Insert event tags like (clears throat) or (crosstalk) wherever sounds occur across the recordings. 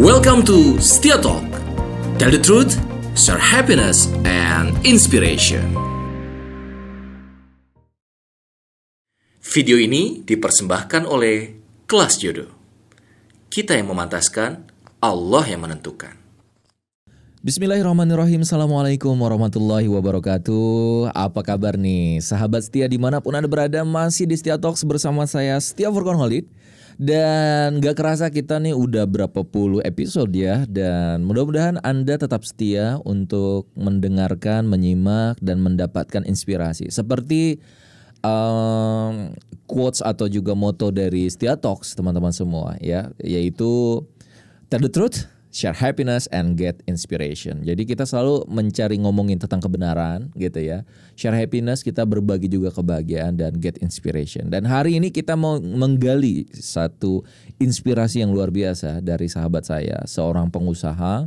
Welcome to Setia Talk. Tell the truth, share happiness and inspiration. Video ini dipersembahkan oleh kelas jodoh. Kita yang memantaskan, Allah yang menentukan. Bismillahirrahmanirrahim Assalamualaikum warahmatullahi wabarakatuh Apa kabar nih? Sahabat setia dimanapun Anda berada Masih di Setia Talks bersama saya Setia Furkon Holid dan gak kerasa kita nih udah berapa puluh episode ya Dan mudah-mudahan Anda tetap setia untuk mendengarkan, menyimak, dan mendapatkan inspirasi Seperti um, quotes atau juga moto dari Setia Talks teman-teman semua ya Yaitu Tell the truth share happiness and get inspiration. Jadi kita selalu mencari ngomongin tentang kebenaran gitu ya. Share happiness kita berbagi juga kebahagiaan dan get inspiration. Dan hari ini kita mau menggali satu inspirasi yang luar biasa dari sahabat saya, seorang pengusaha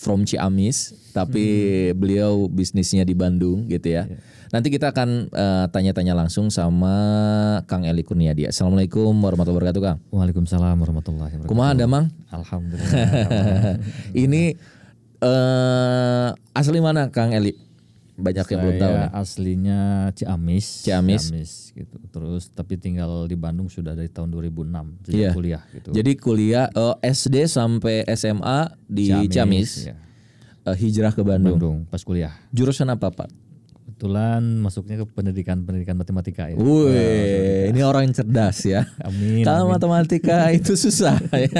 from Ciamis, tapi hmm. beliau bisnisnya di Bandung gitu ya. Yeah. Nanti kita akan tanya eh, tanya-tanya langsung sama Kang Eli Kurniadi. Assalamualaikum warahmatullahi wabarakatuh, Kang. Waalaikumsalam warahmatullahi wabarakatuh. Kumaha Damang? Alhamdulillah. ini uh, asli mana Kang Eli? Banyak Saya yang belum tahu. Aslinya Ciamis. Ciamis. Ciamis gitu. Terus tapi tinggal di Bandung sudah dari tahun 2006 sejak yeah. kuliah gitu. Jadi kuliah uh, eh, SD sampai SMA di Ciamis. Ciamis. Yeah. Iya. Uh, hijrah ke Bandung. Bandung pas kuliah. Jurusan apa Pak? kebetulan masuknya ke pendidikan pendidikan matematika ya. Wih, ini orang yang cerdas ya. amin. Kalau matematika (laughs) itu susah ya.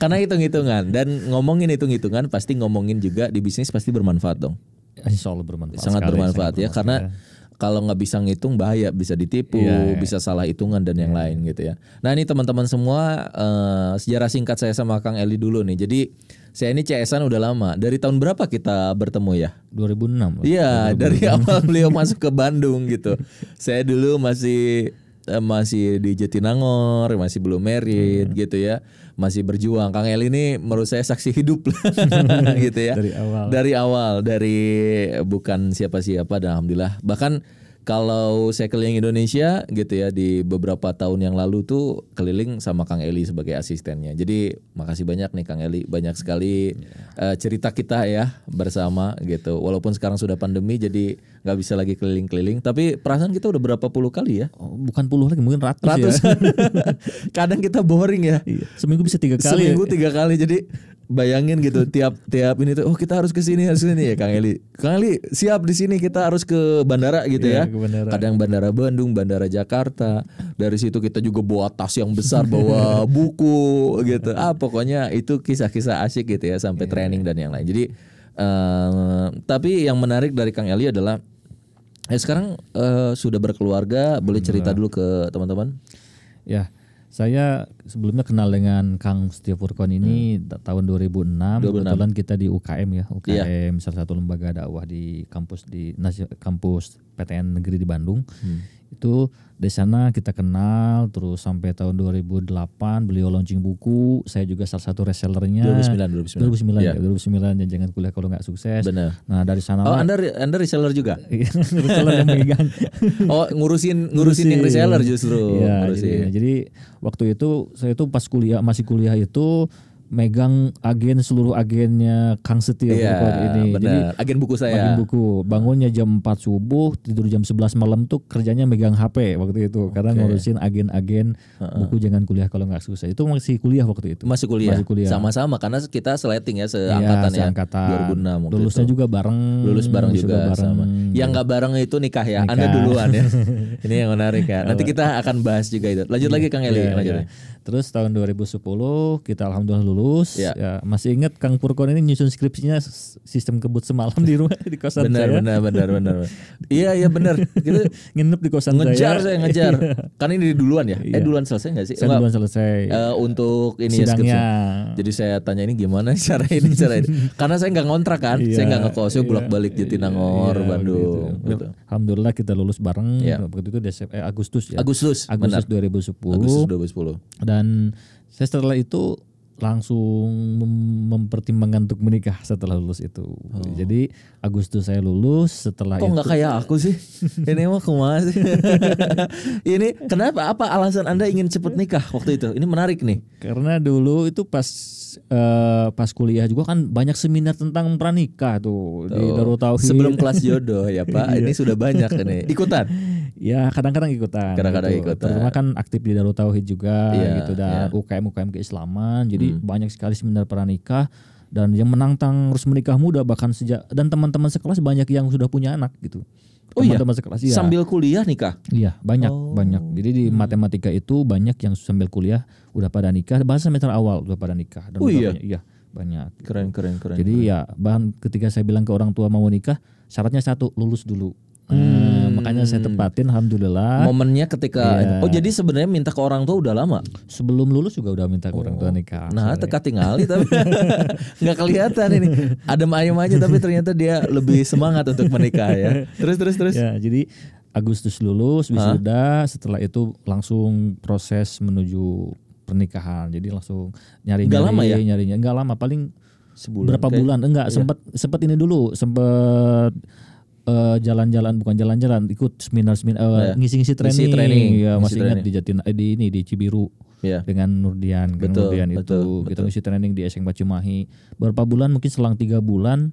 Karena hitung-hitungan dan ngomongin hitung-hitungan pasti ngomongin juga di bisnis pasti bermanfaat dong. Insya Allah bermanfaat. Sangat sekali, bermanfaat sangat ya bermanfaat. karena ya kalau nggak bisa ngitung bahaya bisa ditipu yeah, yeah. bisa salah hitungan dan yang yeah. Iya. lain gitu ya nah ini teman-teman semua uh, sejarah singkat saya sama Kang Eli dulu nih jadi saya ini CSN udah lama dari tahun berapa kita bertemu ya 2006 iya dari (laughs) awal beliau masuk ke Bandung gitu saya dulu masih eh, masih di Jatinangor, masih belum married hmm. Iya. gitu ya, masih berjuang. Kang Eli ini menurut saya saksi hidup (laughs) gitu ya. Dari awal. Dari awal, dari bukan siapa-siapa dan alhamdulillah. Bahkan kalau saya keliling Indonesia gitu ya di beberapa tahun yang lalu tuh keliling sama Kang Eli sebagai asistennya. Jadi makasih banyak nih Kang Eli, banyak sekali yeah. Iya. uh, cerita kita ya bersama gitu. Walaupun sekarang sudah pandemi jadi nggak bisa lagi keliling-keliling, tapi perasaan kita udah berapa puluh kali ya? Oh, bukan puluh lagi, mungkin ratus. Ya. ratus. Ya. (laughs) Kadang kita boring ya. Iya. Seminggu bisa tiga kali. Seminggu ya. tiga kali, jadi bayangin gitu tiap tiap ini tuh oh kita harus ke sini harus ke sini ya Kang Eli. Kang Eli siap di sini kita harus ke bandara gitu iya, ya. Ke bandara. Kadang bandara Bandung, bandara Jakarta. Dari situ kita juga bawa tas yang besar, bawa (laughs) buku gitu. Ah pokoknya itu kisah-kisah asik gitu ya sampai iya. training dan yang lain. Jadi um, tapi yang menarik dari Kang Eli adalah ya eh sekarang uh, sudah berkeluarga, boleh cerita dulu ke teman-teman? Ya saya sebelumnya kenal dengan Kang Setia Furkon ini hmm. tahun 2006. 2006. Kebetulan kita di UKM ya, UKM yeah. salah satu lembaga dakwah di kampus di kampus PTN negeri di Bandung. Hmm itu dari sana kita kenal terus sampai tahun 2008 beliau launching buku saya juga salah satu resellernya 2009 2009 2009 yeah. ya 2009 ya, jangan kuliah kalau nggak sukses Benar. nah dari sana oh anda anda reseller juga (laughs) iya, reseller yang megang (laughs) oh ngurusin, ngurusin yang reseller justru ya, Jadi, jadi waktu itu saya itu pas kuliah masih kuliah itu megang agen seluruh agennya Kang Setia yeah, ini. Bener. Jadi agen buku saya. Agen buku. Bangunnya jam 4 subuh, tidur jam 11 malam tuh kerjanya megang HP waktu itu okay. karena ngurusin agen-agen uh -uh. buku jangan kuliah kalau nggak susah. Itu masih kuliah waktu itu. Masih kuliah. Masih kuliah. Sama-sama karena kita seleting ya, iya, ya seangkatan yeah, seangkatan. 2006 waktu Lulusnya itu. juga bareng. Lulus bareng juga, bareng. sama. Yang nggak bareng itu nikah ya. Nikah. Anda duluan ya. (laughs) ini yang menarik ya. Nanti kita akan bahas juga itu. Lanjut yeah. lagi Kang Eli, yeah, lanjut. Yeah. Ya. Terus tahun 2010 kita alhamdulillah lulus. Ya. ya masih ingat Kang Purkon ini nyusun skripsinya sistem kebut semalam di rumah di kosan benar, saya. Benar benar benar benar. iya iya benar. Kita gitu. (laughs) nginep di kosan ngejar saya. Ngejar saya ngejar. Iya. Karena ini duluan ya. Eh, iya. Eh duluan selesai nggak sih? Saya duluan selesai. Uh, untuk ini ya, Sidangnya. skripsi. Jadi saya tanya ini gimana cara ini cara ini. (laughs) Karena saya nggak ngontrak kan. saya iya, nggak ngekos, saya iya, bolak-balik Jatinangor, iya, Bandung gitu. gitu alhamdulillah kita lulus bareng yeah. waktu itu Desember eh, Agustus ya. Agustus. Agustus benar. 2010. Agustus 2010. Dan saya setelah itu langsung mem mempertimbangkan untuk menikah setelah lulus itu. Oh. Jadi Agustus saya lulus setelah Kok itu. Kok gak kayak aku sih? (laughs) ini mah kemana (laughs) sih? ini kenapa? Apa alasan anda ingin cepat nikah waktu itu? Ini menarik nih. Karena dulu itu pas uh, pas kuliah juga kan banyak seminar tentang pranikah tuh oh. di Darul Tauhid. Sebelum kelas (laughs) jodoh ya Pak. Iya. ini sudah banyak nih. ikutan. Ya kadang-kadang ikutan. Kadang-kadang gitu. ikutan. Terutama kan aktif di Darul Tauhid juga iya, gitu dan iya. UKM UKM keislaman. Jadi hmm. banyak sekali seminar pernikah dan yang menantang harus menikah muda bahkan sejak dan teman-teman sekelas banyak yang sudah punya anak gitu. Oh teman -teman iya. Sekelas, ya. Sambil kuliah nikah? Iya, banyak, oh. banyak. Jadi di hmm. matematika itu banyak yang sambil kuliah udah pada nikah, bahasa meter awal udah pada nikah dan oh, iya. Banyak, iya, banyak. Keren, keren, keren. Jadi keren. ya, bahan ketika saya bilang ke orang tua mau nikah, syaratnya satu, lulus dulu. Hmm makanya saya hmm. tepatin, alhamdulillah momennya ketika yeah. oh jadi sebenarnya minta ke orang tua udah lama sebelum lulus juga udah minta ke oh. orang tua oh. nikah nah teka tinggal tapi (laughs) nggak kelihatan ini adem ayem aja tapi ternyata dia lebih semangat untuk menikah ya terus terus terus yeah, jadi Agustus lulus wisuda setelah itu langsung proses menuju pernikahan jadi langsung nyari nyari lama ya? nyarinya nggak lama paling sebulan berapa kayak, bulan enggak iya. sempat sempat ini dulu sempat Eh, jalan-jalan bukan jalan-jalan ikut seminar-seminar yeah. Ya. ngisi-ngisi training. Ngisi training. Ya, ngisi masih ingat di Jatin eh, di ini di Cibiru. Yeah. dengan Nurdian, betul, Nurdian betul, itu betul, kita gitu, ngisi training di Eseng Bacimahi Berapa bulan mungkin selang tiga bulan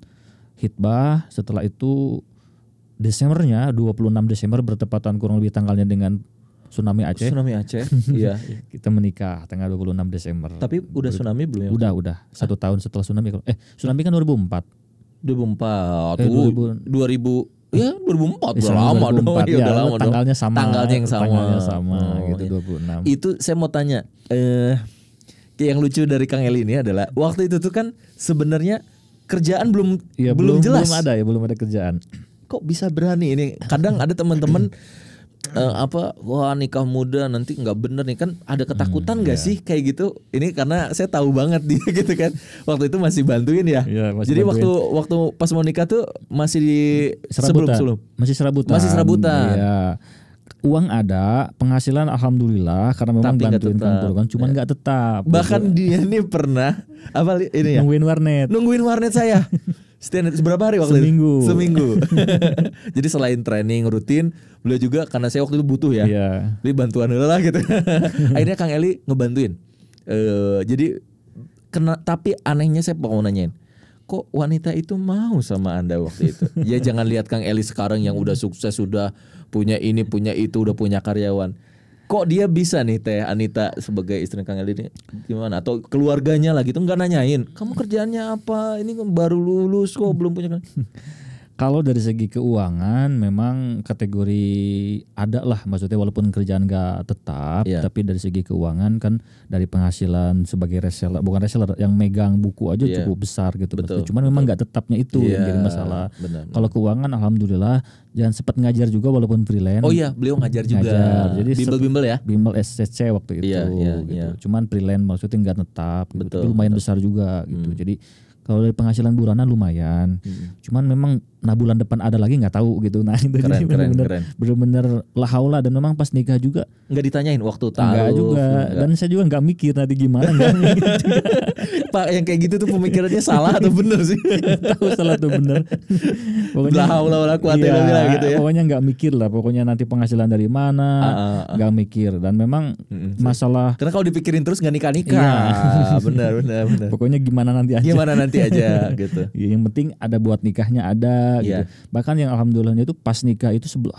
hitbah, setelah itu Desembernya 26 Desember bertepatan kurang lebih tanggalnya dengan tsunami Aceh. Tsunami Aceh. (laughs) Iya. kita menikah tanggal 26 Desember. Tapi udah tsunami belum ya? Udah, udah. Satu ah. tahun setelah tsunami. Eh, tsunami kan 2004. 2004. Eh, 2000. 2000 Ya 2004 iya, udah lama 2004, dong. Ya, ya, udah lama tanggalnya dong. sama. Tanggalnya yang sama. Tanggalnya sama oh, gitu 26. Iya. Itu saya mau tanya eh yang lucu dari Kang Eli ini adalah waktu itu tuh kan sebenarnya kerjaan belum ya, belum, belum jelas. Belum ada ya, belum ada kerjaan. Kok bisa berani ini? Kadang ada teman-teman (clears throat) uh, apa wah nikah muda nanti nggak bener nih kan ada ketakutan hmm, gak yeah. sih iya. kayak gitu ini karena saya tahu banget dia (laughs) gitu kan waktu itu masih bantuin ya yeah, masih jadi bantuin. waktu waktu pas mau nikah tuh masih di serabutan. sebelum sebelum masih serabutan masih serabutan yeah uang ada, penghasilan alhamdulillah karena memang Tapi bantuin kantor kan, cuman iya. nggak tetap. Bahkan gitu. dia ini pernah apa ini ya? Nungguin warnet. Nungguin warnet saya. Stand (laughs) berapa hari waktu Seminggu. itu? Seminggu. Seminggu. (laughs) (laughs) Jadi selain training rutin, beliau juga karena saya waktu itu butuh ya. Iya. Jadi bantuan dulu lah gitu. Akhirnya Kang Eli ngebantuin. Uh, jadi kena tapi anehnya saya mau nanyain kok wanita itu mau sama anda waktu itu ya jangan lihat Kang Eli sekarang yang udah sukses sudah punya ini, punya itu, udah punya karyawan. Kok dia bisa nih Teh Anita sebagai istri Kang Eli ini gimana? Atau keluarganya lagi gitu nggak nanyain, kamu kerjaannya apa? Ini baru lulus kok belum punya karyawan. (laughs) Kalau dari segi keuangan memang kategori ada lah maksudnya walaupun kerjaan gak tetap yeah. tapi dari segi keuangan kan dari penghasilan sebagai reseller bukan reseller yang megang buku aja yeah. cukup besar gitu betul, cuman betul. memang gak tetapnya itu yeah. yang iya, jadi masalah. Kalau keuangan alhamdulillah jangan sempat ngajar juga walaupun freelance. Oh iya, beliau ngajar juga. Ngajar. Jadi bimbel-bimbel ya. Bimbel SCC waktu iya, itu yeah, yeah, gitu. Yeah. Cuman freelance maksudnya gak tetap gitu. Betul, tapi lumayan betul. besar juga gitu. Hmm. Jadi kalau dari penghasilan bulanan lumayan. Hmm. Cuman memang nah bulan depan ada lagi nggak tahu gitu. Nah itu keren, jadi bener, benar benar-benar lahaula dan memang pas nikah juga nggak ditanyain waktu tahu. Enggak juga. Enggak. Dan saya juga nggak mikir nanti gimana. (laughs) Pak yang kayak gitu tuh pemikirannya salah atau benar sih? tahu salah atau benar. Pokoknya lahaula wala quwata iya, gitu ya. Pokoknya nggak mikir lah. Pokoknya nanti penghasilan dari mana ah, ah, ah. nggak mikir dan memang masalah. Karena kalau dipikirin terus nggak nikah nikah. Iya. bener. benar benar. Pokoknya gimana nanti aja. Gimana nanti nanti aja (laughs) gitu. Ya, yang penting ada buat nikahnya ada ya. gitu. Iya. Bahkan yang alhamdulillahnya itu pas nikah itu sebelum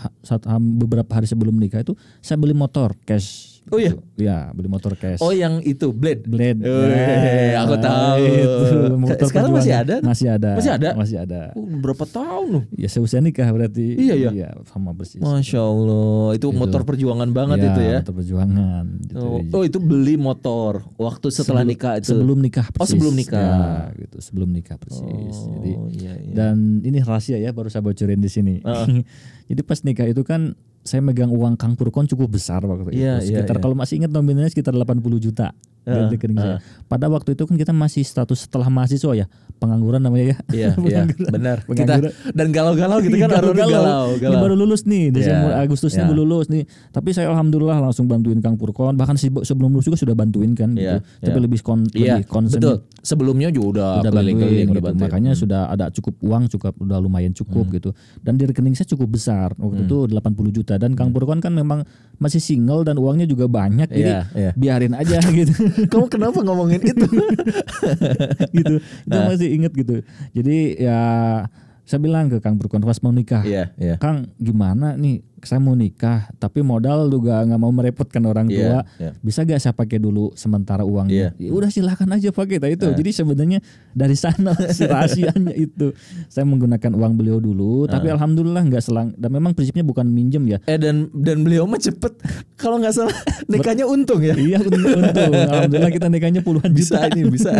beberapa hari sebelum nikah itu saya beli motor cash Oh iya. Iya, beli motor cash. Oh yang itu Blade. Blade. Oh, iya, iya, iya, iya, aku nah, tahu. Itu, Sekarang masih ada? Masih ada. Masih ada. Masih ada. Oh, berapa tahun loh? Ya seusia nikah berarti. Iya iya. Iya, sama persis. Masya Allah, itu, itu. motor perjuangan banget ya, itu ya. motor perjuangan gitu. Oh, oh, itu beli motor waktu setelah sebelum, nikah itu. Sebelum nikah persis. Oh, sebelum nikah. Ya, gitu, sebelum nikah persis. Oh, Jadi iya, iya. dan ini rahasia ya baru saya bocorin di sini. Uh. (laughs) Jadi pas nikah itu kan saya megang uang Kang Purkon cukup besar waktu yeah, iya, Sekitar yeah, yeah. kalau masih ingat nominalnya sekitar 80 juta uh, kering uh. Pada waktu itu kan kita masih status setelah mahasiswa ya, pengangguran namanya ya. Iya, (laughs) iya benar. Kita dan galau-galau gitu kan galau, iya, galau, galau, galau. Ini baru lulus nih, iya, Desember yeah, Agustusnya yeah. baru lulus nih. Tapi saya alhamdulillah langsung bantuin Kang Purkon, bahkan sebelum lulus juga sudah bantuin kan yeah, gitu. Yeah. Tapi lebih kon yeah, lebih konsen. Betul. Sebelumnya juga udah udah bantuin, gitu. bantuin. Makanya hmm. sudah ada cukup uang, cukup udah lumayan cukup hmm. gitu. Dan di rekening saya cukup besar. Waktu hmm. itu 80 juta dan Kang hmm. Purkon kan memang masih single dan uangnya juga banyak yeah, jadi yeah. Iya. biarin aja (laughs) gitu kamu kenapa ngomongin itu (laughs) gitu itu nah. masih inget gitu jadi ya saya bilang ke Kang Burkon pas mau nikah yeah, yeah. Kang gimana nih saya mau nikah tapi modal juga nggak mau merepotkan orang iya, tua yeah, yeah. bisa gak saya pakai dulu sementara uangnya yeah. Ya udah silahkan aja pakai nah, itu yeah. jadi sebenarnya dari sana (laughs) si rahasianya itu saya menggunakan uang beliau dulu uh. tapi alhamdulillah nggak selang dan memang prinsipnya bukan minjem ya eh dan dan beliau mah cepet kalau nggak salah (laughs) nikahnya untung ya iya untung, (laughs) alhamdulillah kita nikahnya puluhan bisa juta ini bisa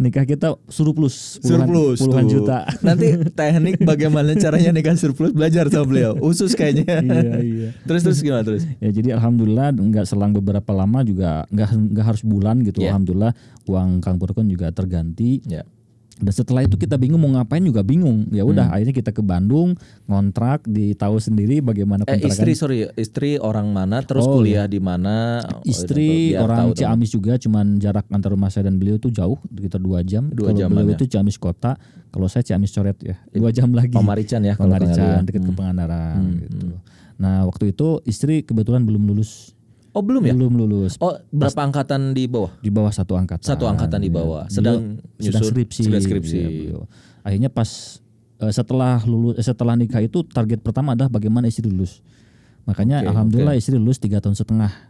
nikah kita surplus puluhan, surplus puluhan tuh. juta nanti teknik bagaimana caranya nikah surplus belajar sama beliau khusus kayaknya. (laughs) iya, iya. Terus terus gimana terus? Ya jadi alhamdulillah nggak selang beberapa lama juga nggak nggak harus bulan gitu. Yeah. Alhamdulillah uang Kang Purkon juga terganti. Yeah. Dan setelah itu kita bingung mau ngapain juga bingung. Ya udah hmm. akhirnya kita ke Bandung ngontrak, ditahu sendiri bagaimana eh, kontrakan. Eh, istri sorry, istri orang mana, terus oh, kuliah iya. di mana? Istri oh, orang tahu, Ciamis tahu. juga, cuman jarak antara rumah saya dan beliau itu jauh, sekitar dua jam. Dua kalau beliau itu ya? Ciamis kota, kalau saya Ciamis coret ya, iya. dua jam lagi. Pamarican ya, Pamarican, dekat hmm. ke Pangandaran hmm. gitu. Hmm. Nah waktu itu istri kebetulan belum lulus Oh belum ya? Belum lulus. Oh berapa Pas, angkatan di bawah? Di bawah satu angkatan. Satu angkatan di iya. bawah. Ya. Sedang sedang skripsi. Sedang skripsi. Ya, Akhirnya pas eh, setelah lulus eh, setelah nikah itu target pertama adalah bagaimana istri lulus. Makanya okay, alhamdulillah okay. istri lulus tiga tahun setengah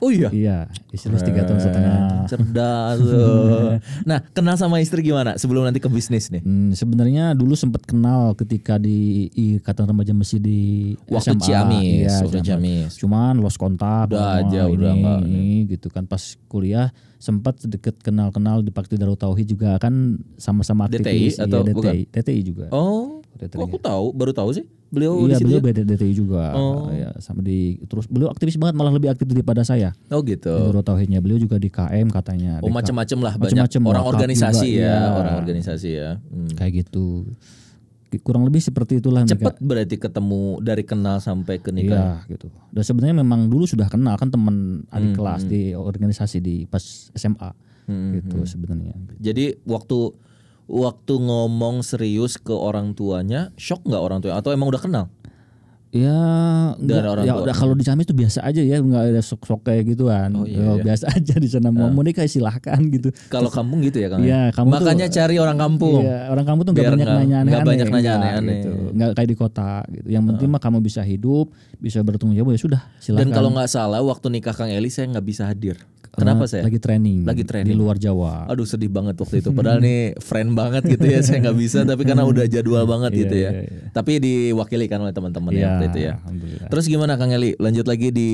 Oh iya. Iya, istri eh. tiga tahun setengah. Cerdas. Eh. (laughs) nah, kenal sama istri gimana sebelum nanti ke bisnis nih? Hmm, sebenarnya dulu sempat kenal ketika di Ikatan Remaja Mesir di waktu SMA. Ciamis, ya, waktu Ciamis. Cuman lost kontak. Udah aja, ini, udah enggak. Ini gitu kan pas kuliah sempat sedikit kenal-kenal di Pakti Darut Tauhid juga kan sama-sama aktivis DTI atau ya, DTI, bukan? DTI juga. Oh. Oh, aku tahu, baru tahu sih. Beliau iya, di beliau ya? juga. Oh. Ya, sama di terus beliau aktivis banget, malah lebih aktif daripada saya. Oh gitu. Baru tauhidnya beliau juga di KM katanya. Oh macam-macam lah macem -macem banyak orang organisasi juga, ya, ya, orang organisasi ya. Hmm. Kayak gitu. Kurang lebih seperti itulah. Cepat mereka. berarti ketemu dari kenal sampai ke nikah. Iya gitu. Dan sebenarnya memang dulu sudah kenal kan teman hmm, adik kelas hmm. di organisasi di pas SMA hmm, gitu hmm. sebenarnya. Jadi waktu waktu ngomong serius ke orang tuanya, shock nggak orang tuanya atau emang udah kenal? Ya, enggak, orang ya udah kalau di sana itu biasa aja ya, nggak ada sok-sok kayak gituan. Oh, iya, iya. Biasa aja di sana mau ah. mau menikah ya silahkan gitu. Kalau kampung gitu ya kan? ya, iya, kamu Makanya tuh, cari orang kampung. Iya, orang kampung tuh nggak banyak nanya aneh Nggak banyak nanya aneh-aneh. Gitu. Nggak kayak di kota gitu. Yang penting uh. mah kamu bisa hidup, bisa bertemu jawab ya sudah, silahkan. Dan kalau nggak salah waktu nikah Kang Eli saya nggak bisa hadir. Kenapa saya? Lagi training. Lagi training di luar Jawa. Aduh sedih banget waktu itu. Padahal nih friend banget gitu ya. Saya nggak bisa tapi karena udah jadwal banget iya, gitu ya. Iya, iya. Tapi diwakili kan oleh teman-teman ya, waktu itu ya. Terus gimana Kang Eli? Lanjut lagi di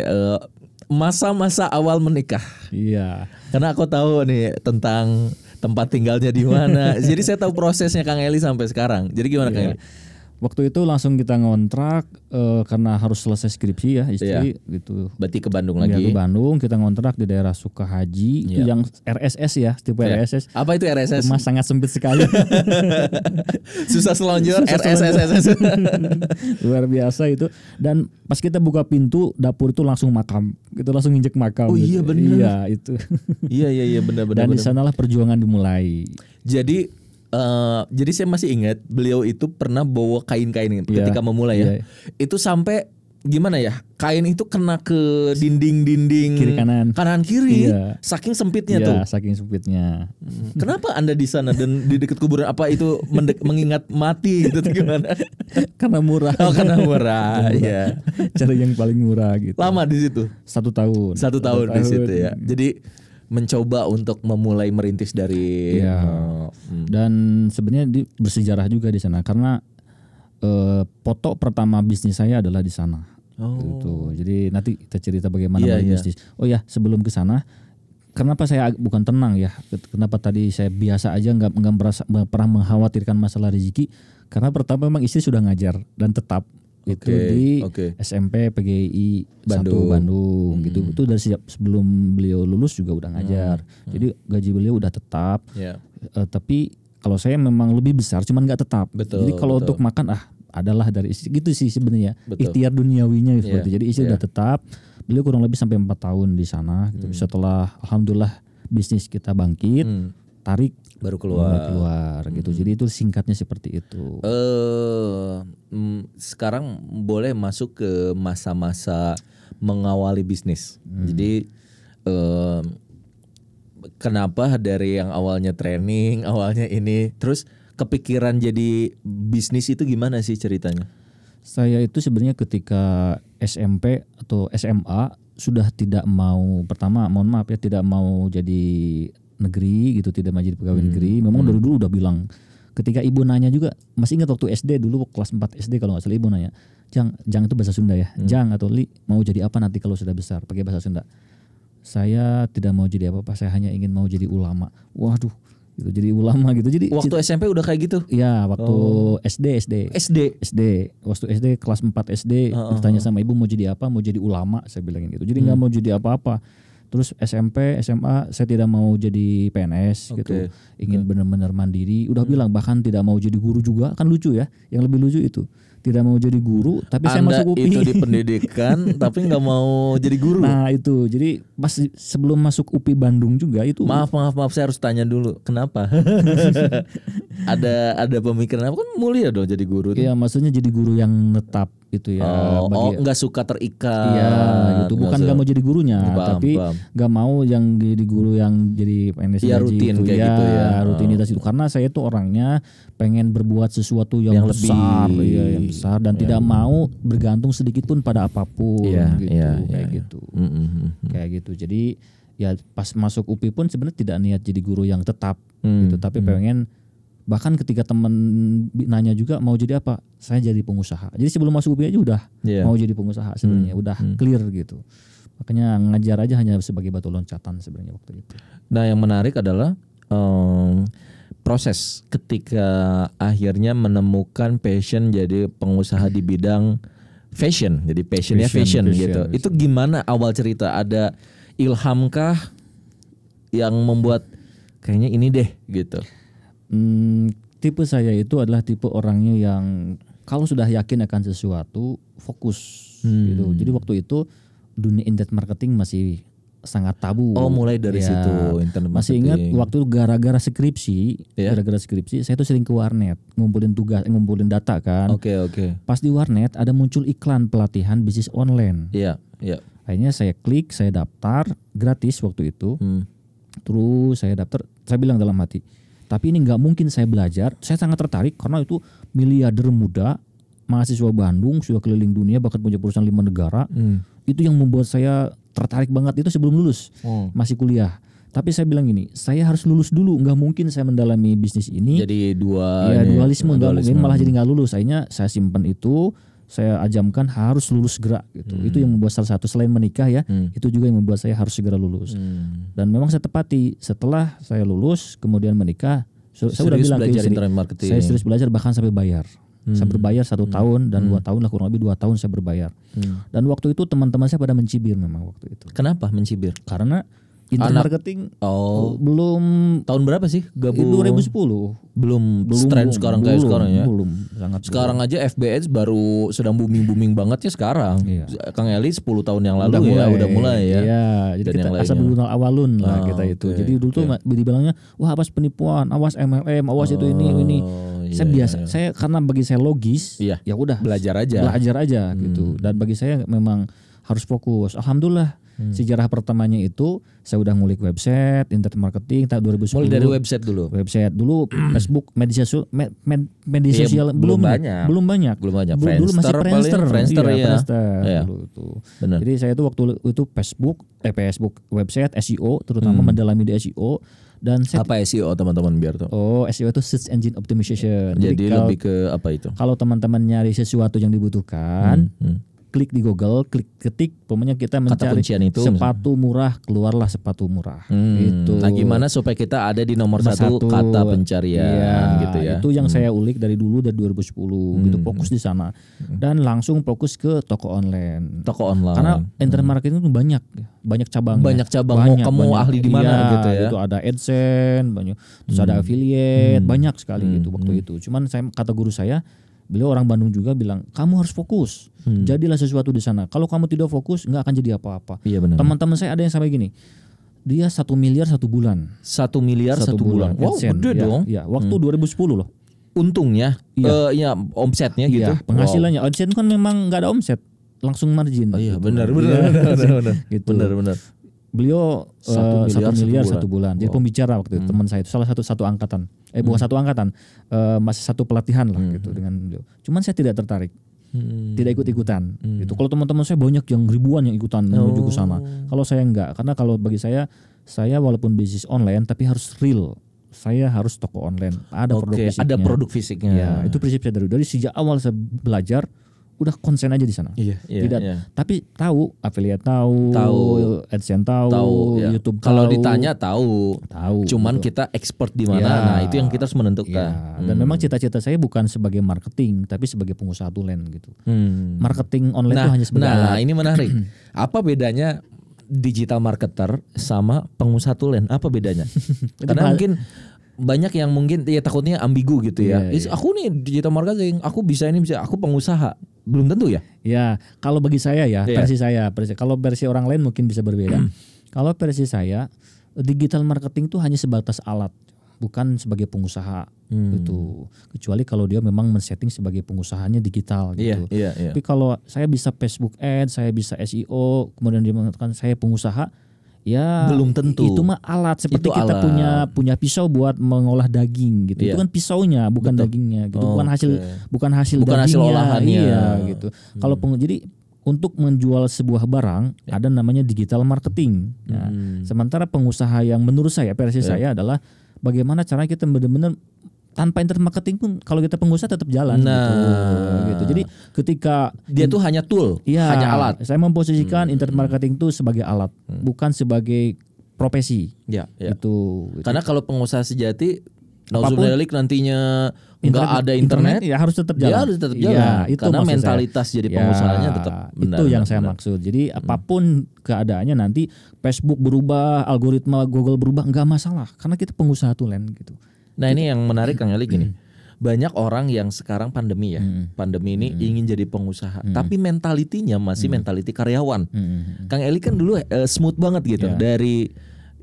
masa eh, masa-masa awal menikah. Iya. Karena aku tahu nih tentang tempat tinggalnya di mana. (laughs) Jadi saya tahu prosesnya Kang Eli sampai sekarang. Jadi gimana Kang Eli? Waktu itu langsung kita ngontrak uh, karena harus selesai skripsi ya istri yeah. gitu. Berarti ke Bandung iya, lagi. ke Bandung kita ngontrak di daerah Sukahaji yeah. yang RSS ya, tipe yeah. RSS. Apa itu RSS? Rumah sangat sempit sekali. (laughs) Susah selonjor RSS. (laughs) Luar biasa itu. Dan pas kita buka pintu dapur itu langsung makam. Kita langsung injek makam. Oh gitu. iya benar. Iya itu. iya iya iya benar benar. Dan di sanalah perjuangan dimulai. Jadi Eh, jadi saya masih ingat beliau itu pernah bawa kain-kain yeah. ketika memulai yeah. Iya. Itu sampai gimana ya? Kain itu kena ke dinding-dinding kiri kanan. Kanan kiri. Yeah. Saking sempitnya yeah, tuh. saking sempitnya. Hmm. Kenapa Anda di sana dan di dekat kuburan apa itu mengingat mati gitu (laughs) gimana? karena murah. Oh, karena murah. Iya, cara yang paling murah gitu. Lama di situ. Satu tahun. Satu tahun, Satu tahun di situ ya. Jadi mencoba untuk memulai merintis dari ya. uh, hmm. dan sebenarnya di, bersejarah juga di sana karena uh, eh, foto pertama bisnis saya adalah di sana. Oh. Gitu. Jadi nanti kita cerita bagaimana ya, ya. bisnis. Oh ya, sebelum ke sana kenapa saya bukan tenang ya? Kenapa tadi saya biasa aja nggak nggak pernah mengkhawatirkan masalah rezeki? Karena pertama memang istri sudah ngajar dan tetap itu okay, di okay. SMP PGI Bandung, 1 Bandung hmm. gitu. Itu dari sejak sebelum beliau lulus juga udah ngajar. Hmm. Hmm. Jadi gaji beliau udah tetap. Yeah. Ya. Uh, tapi kalau saya memang lebih besar cuman nggak tetap. Betul, Jadi kalau untuk makan ah adalah dari istri gitu sih sebenarnya ikhtiar duniawinya gitu. Ya, yeah. jadi istri yeah. udah tetap beliau kurang lebih sampai empat tahun di sana gitu. hmm. setelah alhamdulillah bisnis kita bangkit hmm tarik baru keluar baru keluar gitu. hmm. gitu jadi itu singkatnya seperti itu uh, mm, sekarang boleh masuk ke masa-masa mengawali bisnis hmm. jadi uh, kenapa dari yang awalnya training (laughs) awalnya ini terus kepikiran jadi bisnis itu gimana sih ceritanya saya itu sebenarnya ketika SMP atau SMA sudah tidak mau pertama mohon maaf ya tidak mau jadi negeri gitu tidak maju di pegawai hmm. negeri memang hmm. dari dulu udah bilang ketika ibu nanya juga masih ingat waktu SD dulu kelas 4 SD kalau nggak salah ibu nanya jang jang itu bahasa Sunda ya hmm. jang atau li mau jadi apa nanti kalau sudah besar pakai bahasa Sunda saya tidak mau jadi apa-apa saya hanya ingin mau jadi ulama waduh gitu jadi ulama gitu jadi waktu SMP udah kayak gitu ya waktu oh. SD SD SD SD waktu SD kelas 4 SD uh, -huh. ditanya sama ibu mau jadi apa mau jadi ulama saya bilangin gitu jadi nggak hmm. mau jadi apa-apa terus SMP SMA saya tidak mau jadi PNS okay. gitu ingin okay. benar-benar mandiri udah hmm. bilang bahkan tidak mau jadi guru juga kan lucu ya yang lebih lucu itu tidak mau jadi guru tapi Anda saya masuk UPI itu di (laughs) pendidikan tapi nggak mau jadi guru nah itu jadi pas sebelum masuk UPI Bandung juga itu maaf maaf maaf saya harus tanya dulu kenapa (laughs) ada ada pemikiran apa kan mulia dong jadi guru iya maksudnya jadi guru yang tetap gitu ya. Oh, bagi, oh nggak suka terikat. Iya, gitu. Bukan nggak mau jadi gurunya, bam, tapi nggak mau yang jadi guru yang jadi PNS ya, rutin gitu. kayak ya, gitu ya. Rutinitas oh. itu karena saya tuh orangnya pengen berbuat sesuatu yang, yang besar, lebih, ya, yang besar dan ya. tidak mau bergantung sedikit pun pada apapun ya, gitu, ya, kayak ya. gitu. Mm -hmm. Kayak gitu. Jadi ya pas masuk UPI pun sebenarnya tidak niat jadi guru yang tetap mm, gitu, tapi mm. pengen bahkan ketika temen nanya juga mau jadi apa saya jadi pengusaha jadi sebelum masuk UPI aja udah yeah. mau jadi pengusaha sebenarnya hmm. udah hmm. clear gitu makanya ngajar aja hanya sebagai batu loncatan sebenarnya waktu itu nah yang menarik adalah um, proses ketika akhirnya menemukan passion jadi pengusaha di bidang fashion jadi passionnya fashion, fashion, fashion gitu fashion. itu gimana awal cerita ada ilhamkah yang membuat kayaknya ini deh gitu Hmm, tipe saya itu adalah tipe orangnya yang kalau sudah yakin akan sesuatu fokus gitu. hmm. gitu. Jadi waktu itu dunia internet marketing masih sangat tabu. Oh, mulai dari ya, situ internet Masih ingat waktu gara-gara skripsi, yeah. gara-gara skripsi saya tuh sering ke warnet ngumpulin tugas, eh, ngumpulin data kan. Oke, okay, oke. Okay. Pas di warnet ada muncul iklan pelatihan bisnis online. Iya, yeah, iya. Yeah. Akhirnya saya klik, saya daftar gratis waktu itu. Hmm. Terus saya daftar, saya bilang dalam hati, tapi ini nggak mungkin saya belajar. Saya sangat tertarik karena itu miliarder muda, mahasiswa Bandung, sudah keliling dunia, bahkan punya perusahaan lima negara. Hmm. Itu yang membuat saya tertarik banget itu sebelum lulus, hmm. masih kuliah. Tapi saya bilang gini, saya harus lulus dulu. Nggak mungkin saya mendalami bisnis ini. Jadi dua. Ya dualisme, dualisme. nggak mungkin malah jadi nggak lulus. Akhirnya saya simpan itu saya ajamkan harus lulus gerak gitu. Hmm. Itu yang membuat salah satu selain menikah ya, hmm. itu juga yang membuat saya harus segera lulus. Hmm. Dan memang saya tepati setelah saya lulus kemudian menikah, serius saya sudah bilang belajar internet marketing. Saya serius belajar bahkan sampai bayar. Hmm. Saya berbayar satu hmm. tahun dan hmm. dua tahun lah kurang lebih dua tahun saya berbayar. Hmm. Dan waktu itu teman-teman saya pada mencibir memang waktu itu. Kenapa mencibir? Karena Intern anak, marketing oh belum tahun berapa sih gabung 2010 belum belum tren sekarang belum, kayak sekarang ya belum sangat sekarang belum. aja FBS baru sedang booming booming banget ya sekarang iya. Kang Eli 10 tahun yang lalu udah ya mulai. udah mulai ya iya, jadi Dan kita asal berguna awalun lah ah, kita itu okay, jadi dulu tuh okay. dibilangnya wah awas penipuan awas MLM awas oh, itu ini ini oh, saya iya, biasa iya. saya karena bagi saya logis iya. ya udah belajar aja belajar aja gitu. hmm. gitu dan bagi saya memang harus fokus. Alhamdulillah hmm. sejarah pertamanya itu saya udah ngulik website, internet marketing tahun 2010. Mulai dari website dulu. Website dulu (clears throat) Facebook, media sosial med, med, media iya, sosial belum, belum ya? banyak. Belum banyak. Belum banyak. Belum, Friendster, dulu masih Friendster. Paling, Friendster iya, ya. Friendster ya. dulu Bener. Jadi saya itu waktu itu Facebook, eh Facebook website SEO terutama hmm. mendalami di SEO dan set, apa SEO teman-teman biar tuh. Oh, SEO itu search engine optimization. Jadi, Jadi kalau, lebih ke apa itu? Kalau teman-teman nyari sesuatu yang dibutuhkan, hmm, hmm klik di Google, klik ketik, pokoknya kita mencari itu, sepatu murah, keluarlah sepatu murah. Hmm. Itu. Nah, gimana supaya kita ada di nomor, satu, satu kata pencarian iya, gitu ya? Itu yang hmm. saya ulik dari dulu dari 2010 gitu. hmm. gitu, fokus di sana hmm. dan langsung fokus ke toko online. Toko online. Karena internet hmm. marketing itu banyak, banyak cabang. Banyak cabang. Banyak, mau kamu banyak, ahli di mana iya, gitu ya? Itu ada AdSense, banyak, terus hmm. ada affiliate, hmm. banyak sekali gitu, hmm. gitu waktu hmm. itu. Cuman saya kata guru saya beliau orang Bandung juga bilang kamu harus fokus hmm. jadilah sesuatu di sana kalau kamu tidak fokus nggak akan jadi apa-apa iya, teman-teman saya ada yang sampai gini dia satu miliar satu bulan satu miliar satu, satu bulan. bulan wow gede ya, dong ya waktu hmm. 2010 loh untungnya iya. Uh, ya omsetnya iya, gitu penghasilannya wow. omset kan memang nggak ada omset langsung margin. Oh iya, gitu. iya. benar benar benar Benar (laughs) gitu. benar. Beliau satu miliar, eh, miliar satu bulan. bulan. Jadi wow. pembicara waktu itu hmm. teman saya itu salah satu satu angkatan. Eh bukan hmm. satu angkatan, uh, masih satu pelatihan lah hmm. gitu dengan beliau. Cuman saya tidak tertarik. Hmm. Tidak ikut-ikutan. Hmm. Itu kalau teman-teman saya banyak yang ribuan yang ikutan oh. menuju ke sana. Oh. Kalau saya enggak karena kalau bagi saya saya walaupun bisnis online tapi harus real saya harus toko online. Ada okay. produk fisiknya. Ada produk fisiknya. Ya, itu prinsipnya dari dari sejak awal saya belajar udah konsen aja di sana. Iya, iya, Tidak. Iya. Tapi tahu affiliate tahu, tahu AdSense tahu, tahu iya. YouTube Kalau ditanya tahu. Tahu. Cuman betul. kita expert di mana. Iya. Nah, itu yang kita harus menentukan. Iya. Dan hmm. memang cita-cita saya bukan sebagai marketing, tapi sebagai pengusaha tulen gitu. Hmm. Marketing online nah, itu hanya sebenarnya. Nah, alat. ini menarik. (clears throat) Apa bedanya digital marketer sama pengusaha tulen? Apa bedanya? (laughs) Karena mungkin banyak yang mungkin ya takutnya ambigu gitu ya. Yeah, yeah. Aku nih digital marketing, aku bisa ini bisa, aku pengusaha belum tentu ya. Ya, kalau bagi saya ya, yeah. versi saya, versi kalau versi orang lain mungkin bisa berbeda. Hmm. kalau versi saya, digital marketing itu hanya sebatas alat, bukan sebagai pengusaha hmm. gitu. Kecuali kalau dia memang men-setting sebagai pengusahanya digital iya, gitu. Yeah, yeah, yeah. Tapi kalau saya bisa Facebook Ads saya bisa SEO, kemudian dia mengatakan saya pengusaha, Ya, belum tentu. Itu mah alat seperti itu kita alat. punya punya pisau buat mengolah daging gitu. Yeah. Itu iya. kan pisaunya, bukan Betul. dagingnya gitu. Oh, bukan hasil okay. bukan hasil bukan dagingnya. Hasil olahannya. Iya, gitu. Hmm. Kalau peng, jadi untuk menjual sebuah barang yeah. ada namanya digital marketing. Nah, hmm. sementara pengusaha yang menurut saya versi yeah. saya adalah bagaimana cara kita benar-benar tanpa internet marketing pun kalau kita pengusaha tetap jalan gitu. nah. gitu. Jadi ketika dia tuh hanya tool, ya, hanya alat. Saya memposisikan hmm. internet marketing itu sebagai alat, hmm. bukan sebagai profesi. Ya, ya. Itu iya. gitu. Karena kalau pengusaha sejati Nauzubillah nantinya enggak ada internet, internet ya harus tetap jalan. Ya, harus tetap iya, jalan. Ya, itu Karena mentalitas saya. jadi iya, pengusahanya ya, tetap benar. Itu yang benar. saya maksud. Jadi hmm. apapun keadaannya nanti Facebook berubah, algoritma Google berubah nggak masalah. Karena kita pengusaha tulen gitu. Nah ini gitu. yang menarik Kang Eli gini. Banyak orang yang sekarang pandemi ya, pandemi ini ingin jadi pengusaha, tapi mentalitinya masih hmm. mentaliti karyawan. Kang Eli kan dulu uh, smooth banget gitu yeah. dari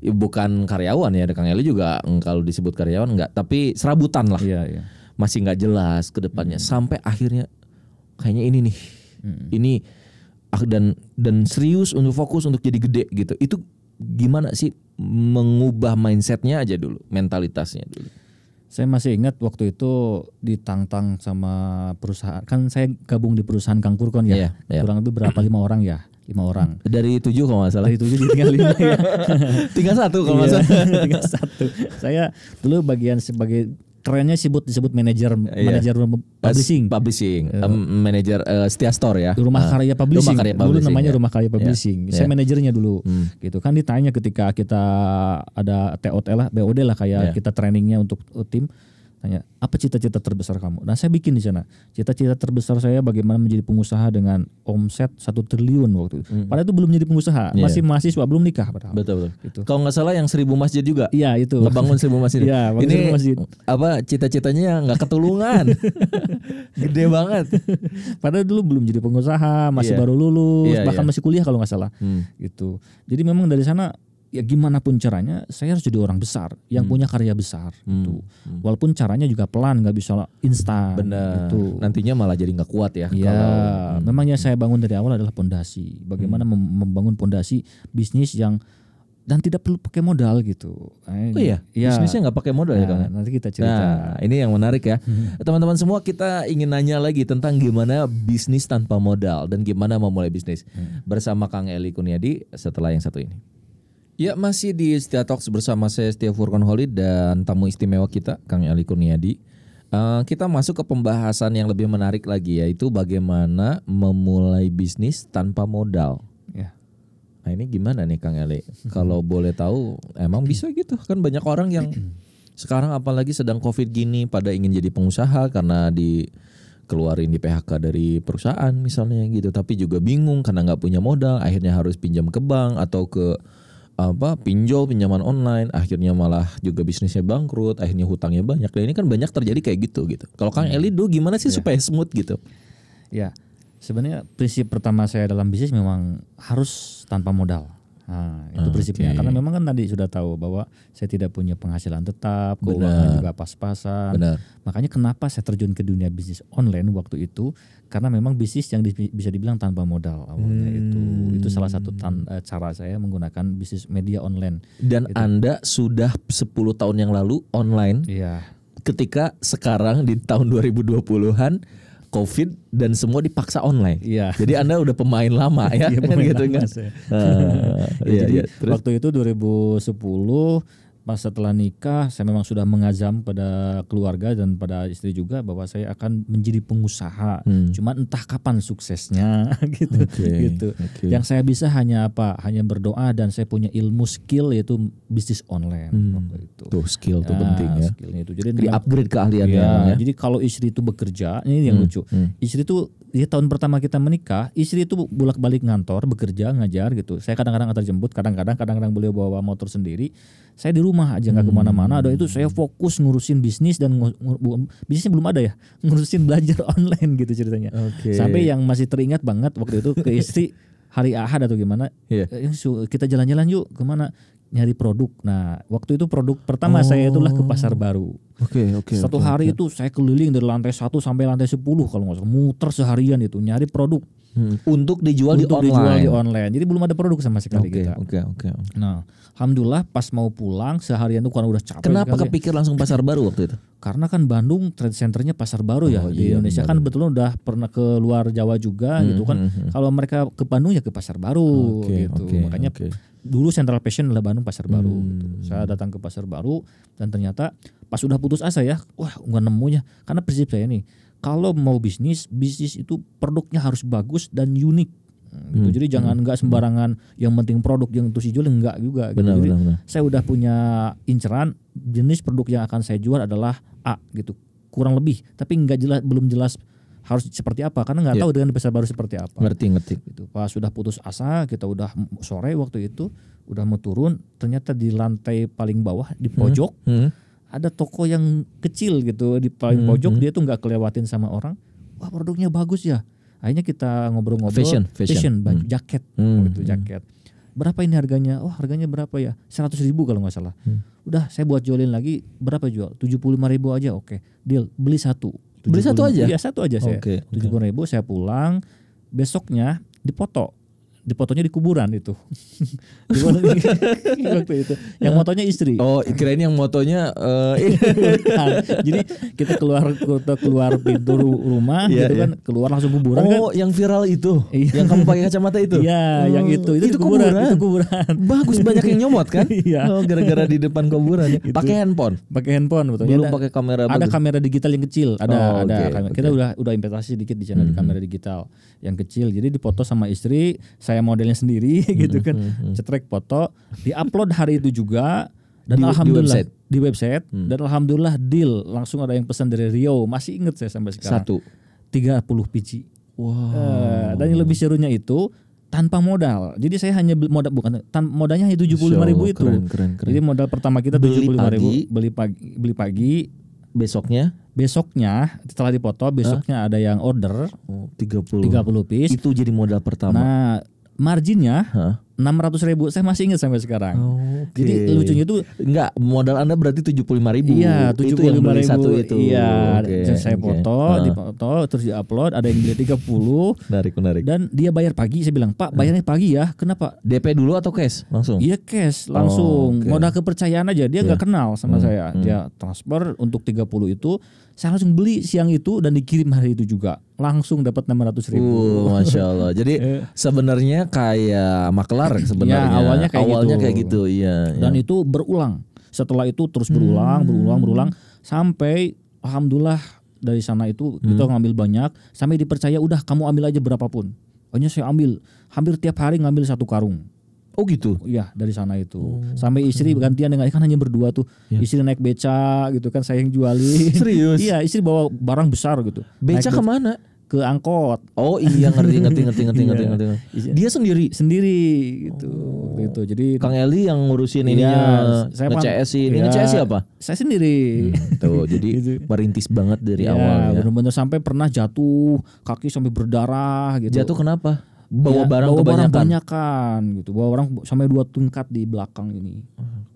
ya, bukan karyawan ya, Kang Eli juga mm, kalau disebut karyawan enggak, tapi serabutan lah, yeah, yeah. masih nggak jelas ke depannya Sampai akhirnya kayaknya ini nih, ini ah, dan dan serius untuk fokus untuk jadi gede gitu. Itu gimana sih mengubah mindsetnya aja dulu, mentalitasnya dulu? Saya masih ingat waktu itu ditantang sama perusahaan kan saya gabung di perusahaan Kang Kurkon ya. Yeah, yeah. Kurang lebih berapa lima orang ya? lima orang dari tujuh kalau nggak salah dari tujuh tinggal lima ya (laughs) tinggal satu kalau nggak iya, salah (laughs) tinggal satu saya dulu bagian sebagai kerennya disebut disebut manajer yeah. manajer publishing publishing uh, manajer uh, Setia Store ya rumah uh, karya publishing rumah karya publishing dulu namanya ya. rumah karya ya, publishing yeah. saya yeah. manajernya dulu hmm. gitu kan ditanya ketika kita ada TOT lah BOD lah kayak yeah. kita trainingnya untuk tim tanya apa cita-cita terbesar kamu nah saya bikin di sana cita-cita terbesar saya bagaimana menjadi pengusaha dengan omset satu triliun waktu itu hmm. padahal itu belum jadi pengusaha yeah. masih mahasiswa belum nikah padahal betul betul itu kalau nggak salah yang seribu masjid juga iya itu ngebangun seribu masjid iya ini seribu masjid. apa cita-citanya nggak ketulungan (laughs) gede banget padahal dulu belum jadi pengusaha masih yeah. baru lulus yeah, bahkan yeah. masih kuliah kalau nggak salah hmm. gitu jadi memang dari sana ya gimana pun caranya saya harus jadi orang besar yang hmm. punya karya besar hmm. itu hmm. walaupun caranya juga pelan nggak bisa instan itu nantinya malah jadi nggak kuat ya ya kalau, hmm. memangnya hmm. saya bangun dari awal adalah pondasi bagaimana hmm. membangun pondasi bisnis yang dan tidak perlu pakai modal gitu. Eh, oh iya, ya. bisnisnya nggak pakai modal ya, nah, ya kan? Nanti kita cerita. Nah, ini yang menarik ya, hmm. teman-teman semua kita ingin nanya lagi tentang gimana bisnis tanpa modal dan gimana memulai bisnis hmm. bersama Kang Eli Kuniadi setelah yang satu ini. Ya masih di Setia Talks bersama saya Setia Furkon Holly dan tamu istimewa kita Kang Ali Kurniadi. Uh, kita masuk ke pembahasan yang lebih menarik lagi yaitu bagaimana memulai bisnis tanpa modal. Ya. Nah ini gimana nih Kang Ali? (laughs) Kalau boleh tahu emang (clears throat) bisa gitu kan banyak orang yang (clears throat) sekarang apalagi sedang covid gini pada ingin jadi pengusaha karena di keluarin di PHK dari perusahaan misalnya gitu tapi juga bingung karena nggak punya modal akhirnya harus pinjam ke bank atau ke apa pinjol pinjaman online akhirnya malah juga bisnisnya bangkrut akhirnya hutangnya banyak dan ini kan banyak terjadi kayak gitu gitu kalau kang hmm. Eli do gimana sih ya. supaya smooth gitu ya sebenarnya prinsip pertama saya dalam bisnis memang harus tanpa modal Nah, itu ah, prinsipnya. Okay. Karena memang kan tadi sudah tahu bahwa saya tidak punya penghasilan tetap, keuangan juga pas-pasan. Makanya kenapa saya terjun ke dunia bisnis online waktu itu? Karena memang bisnis yang di, bisa dibilang tanpa modal awalnya hmm. itu. Itu salah satu tan, eh, cara saya menggunakan bisnis media online. Dan itu. Anda sudah 10 tahun yang lalu online. Iya. Ketika sekarang di tahun 2020-an covid dan semua dipaksa online. Iya. Jadi Anda udah pemain lama ya, ya pemain gitu lama, kan. Uh, ya, iya, jadi iya. Terus, waktu itu 2010 pas setelah nikah saya memang sudah mengazam pada keluarga dan pada istri juga bahwa saya akan menjadi pengusaha. Hmm. Cuma entah kapan suksesnya (laughs) gitu. Okay. gitu. Okay. Yang saya bisa hanya apa? Hanya berdoa dan saya punya ilmu skill yaitu bisnis online hmm. itu. Tuh skill ya, penting ya. Skillnya itu. Jadi di upgrade keahliannya. Ya, ya. Jadi kalau istri itu bekerja, ini yang hmm. lucu. Hmm. Istri itu di tahun pertama kita menikah, istri itu bolak-balik ngantor, bekerja, ngajar gitu. Saya kadang-kadang antar jemput, kadang-kadang kadang-kadang beliau bawa motor sendiri. Saya di rumah aja nggak hmm. kemana-mana. Ada itu saya fokus ngurusin bisnis dan bisnisnya belum ada ya, (laughs) ngurusin belajar online gitu ceritanya. Okay. Sampai yang masih teringat banget waktu itu ke istri (laughs) hari Ahad atau gimana, yeah. Iya. kita jalan-jalan yuk kemana? nyari produk. Nah, waktu itu produk pertama oh. saya itulah ke pasar oh. baru. Oke, okay, oke. Okay, Satu okay, hari okay. itu saya keliling dari lantai satu sampai lantai sepuluh kalau nggak salah, muter seharian itu nyari produk. Hmm. Untuk dijual Untuk di online. dijual di online. Jadi belum ada produk sama sekali okay, kita. Oke, okay, oke. Okay. Nah, alhamdulillah pas mau pulang seharian itu karena udah capek. Kenapa sekali. kepikir langsung pasar baru waktu itu? Karena kan Bandung trade centernya pasar baru ya oh, iya, di Indonesia kan betul udah pernah ke luar Jawa juga gitu hmm, gitu kan. Hmm, hmm. Kalau mereka ke Bandung ya ke pasar baru okay, gitu. Okay, Makanya okay dulu Central Passion adalah Bandung Pasar Baru. Hmm. Gitu. Saya datang ke Pasar Baru dan ternyata pas sudah putus asa ya, wah nggak nemunya. Karena prinsip saya nih, kalau mau bisnis, bisnis itu produknya harus bagus dan unik. Hmm, gitu. Hmm. Jadi jangan hmm. nggak hmm. sembarangan yang penting produk yang itu dijual enggak juga. Gitu. Benar, Jadi benar, benar. saya udah punya inceran jenis produk yang akan saya jual adalah A gitu kurang lebih. Tapi nggak jelas belum jelas harus seperti apa karena nggak yeah. tahu dengan besar baru seperti apa. Ngerti ngerti. Gitu. Pas sudah putus asa, kita udah sore waktu itu udah mau turun, ternyata di lantai paling bawah di hmm, pojok hmm. Hmm. ada toko yang kecil gitu di paling hmm. pojok hmm. dia tuh nggak kelewatin sama orang. Wah produknya bagus ya. Akhirnya kita ngobrol-ngobrol. Fashion, fashion, fashion baju, hmm. jaket, hmm. gitu jaket. Berapa ini harganya? Oh harganya berapa ya? Seratus ribu kalau nggak salah. Hmm. Udah saya buat jualin lagi berapa jual? Tujuh puluh lima ribu aja, oke. Okay. Deal, beli satu Beli satu aja? Iya satu aja saya. Tujuh okay. puluh ribu saya pulang. Besoknya dipoto dipotonya di kuburan itu. (laughs) (laughs) waktu itu. Yang motonya istri. Oh, kirain yang motonya uh, nah, Jadi kita keluar kita keluar pintu rumah yeah, gitu yeah. Kan, keluar langsung kuburan oh, kan. yang viral itu. Iya. yang kamu pakai kacamata itu. Iya, oh, yang itu. Itu, itu kuburan, kuburan, itu kuburan. Bagus banyak yang nyomot kan? (laughs) Iya. oh, gara-gara di depan kuburan. ya. Pakai handphone. Pakai handphone betul. Belum pakai kamera Ada bagus. kamera digital yang kecil, ada oh, ada okay, kamera. Okay. Kita udah udah investasi dikit di channel mm -hmm. kamera digital yang kecil. Jadi dipoto sama istri, saya kayak modelnya sendiri (laughs) gitu hmm, kan hmm, hmm. cetrek foto diupload hari itu juga dan di, alhamdulillah di website, di website hmm. dan alhamdulillah deal langsung ada yang pesan dari Rio masih inget saya sampai sekarang satu 30 biji wow uh, dan yang lebih serunya itu tanpa modal jadi saya hanya modal bukan tan, modalnya hanya tujuh puluh lima ribu itu keren, keren, keren. jadi modal pertama kita tujuh puluh lima ribu beli pagi beli pagi besoknya besoknya setelah dipoto besoknya huh? ada yang order oh, tiga puluh tiga puluh piece itu jadi modal pertama nah marginnya enam ratus ribu saya masih ingat sampai sekarang. Oh, okay. Jadi lucunya itu enggak modal anda berarti tujuh puluh lima ribu. Iya tujuh puluh lima ribu satu itu. Iya okay. saya foto, okay. dipoto terus diupload ada yang beli tiga puluh. Narik, menarik. Dan dia bayar pagi saya bilang Pak bayarnya pagi ya kenapa? DP dulu atau cash langsung? Iya cash langsung oh, okay. modal kepercayaan aja dia nggak yeah. kenal sama hmm. saya hmm. dia transfer untuk tiga puluh itu saya langsung beli siang itu dan dikirim hari itu juga langsung dapat enam ratus ribu. Uh, Masya Allah. Jadi (laughs) eh. sebenarnya kayak maklar iya, sebenarnya. Ya, awalnya kayak awalnya gitu. kayak gitu, iya. iya. Dan iya. itu berulang. Setelah itu terus berulang, hmm. berulang, berulang sampai alhamdulillah dari sana itu hmm. kita ngambil banyak sampai dipercaya udah kamu ambil aja berapapun. Hanya saya ambil hampir tiap hari ngambil satu karung. Oh gitu. Iya, dari sana itu. Oh, Sampai istri okay. dengan kan hanya berdua tuh. Yeah. Istri naik beca gitu kan saya yang jualin. (laughs) Serius? iya, istri bawa barang besar gitu. Beca naik kemana? Ke angkot. Oh iya ngerti ngerti ngerti ngerti iya. ngerti ngerti. Iya. Dia sendiri sendiri gitu. Oh. Gitu. Jadi Kang Eli yang ngurusin iya, ininya. Iya, saya nge-CS ini iya, nge-CS apa? Saya sendiri. Hmm, tuh, (laughs) jadi perintis gitu. merintis banget dari iya, awal ya. benar-benar sampai pernah jatuh kaki sampai berdarah gitu. Jatuh kenapa? bawa ya, barang bawa kebanyakan. Barang kebanyakan gitu. Bawa orang sampai dua tingkat di belakang ini.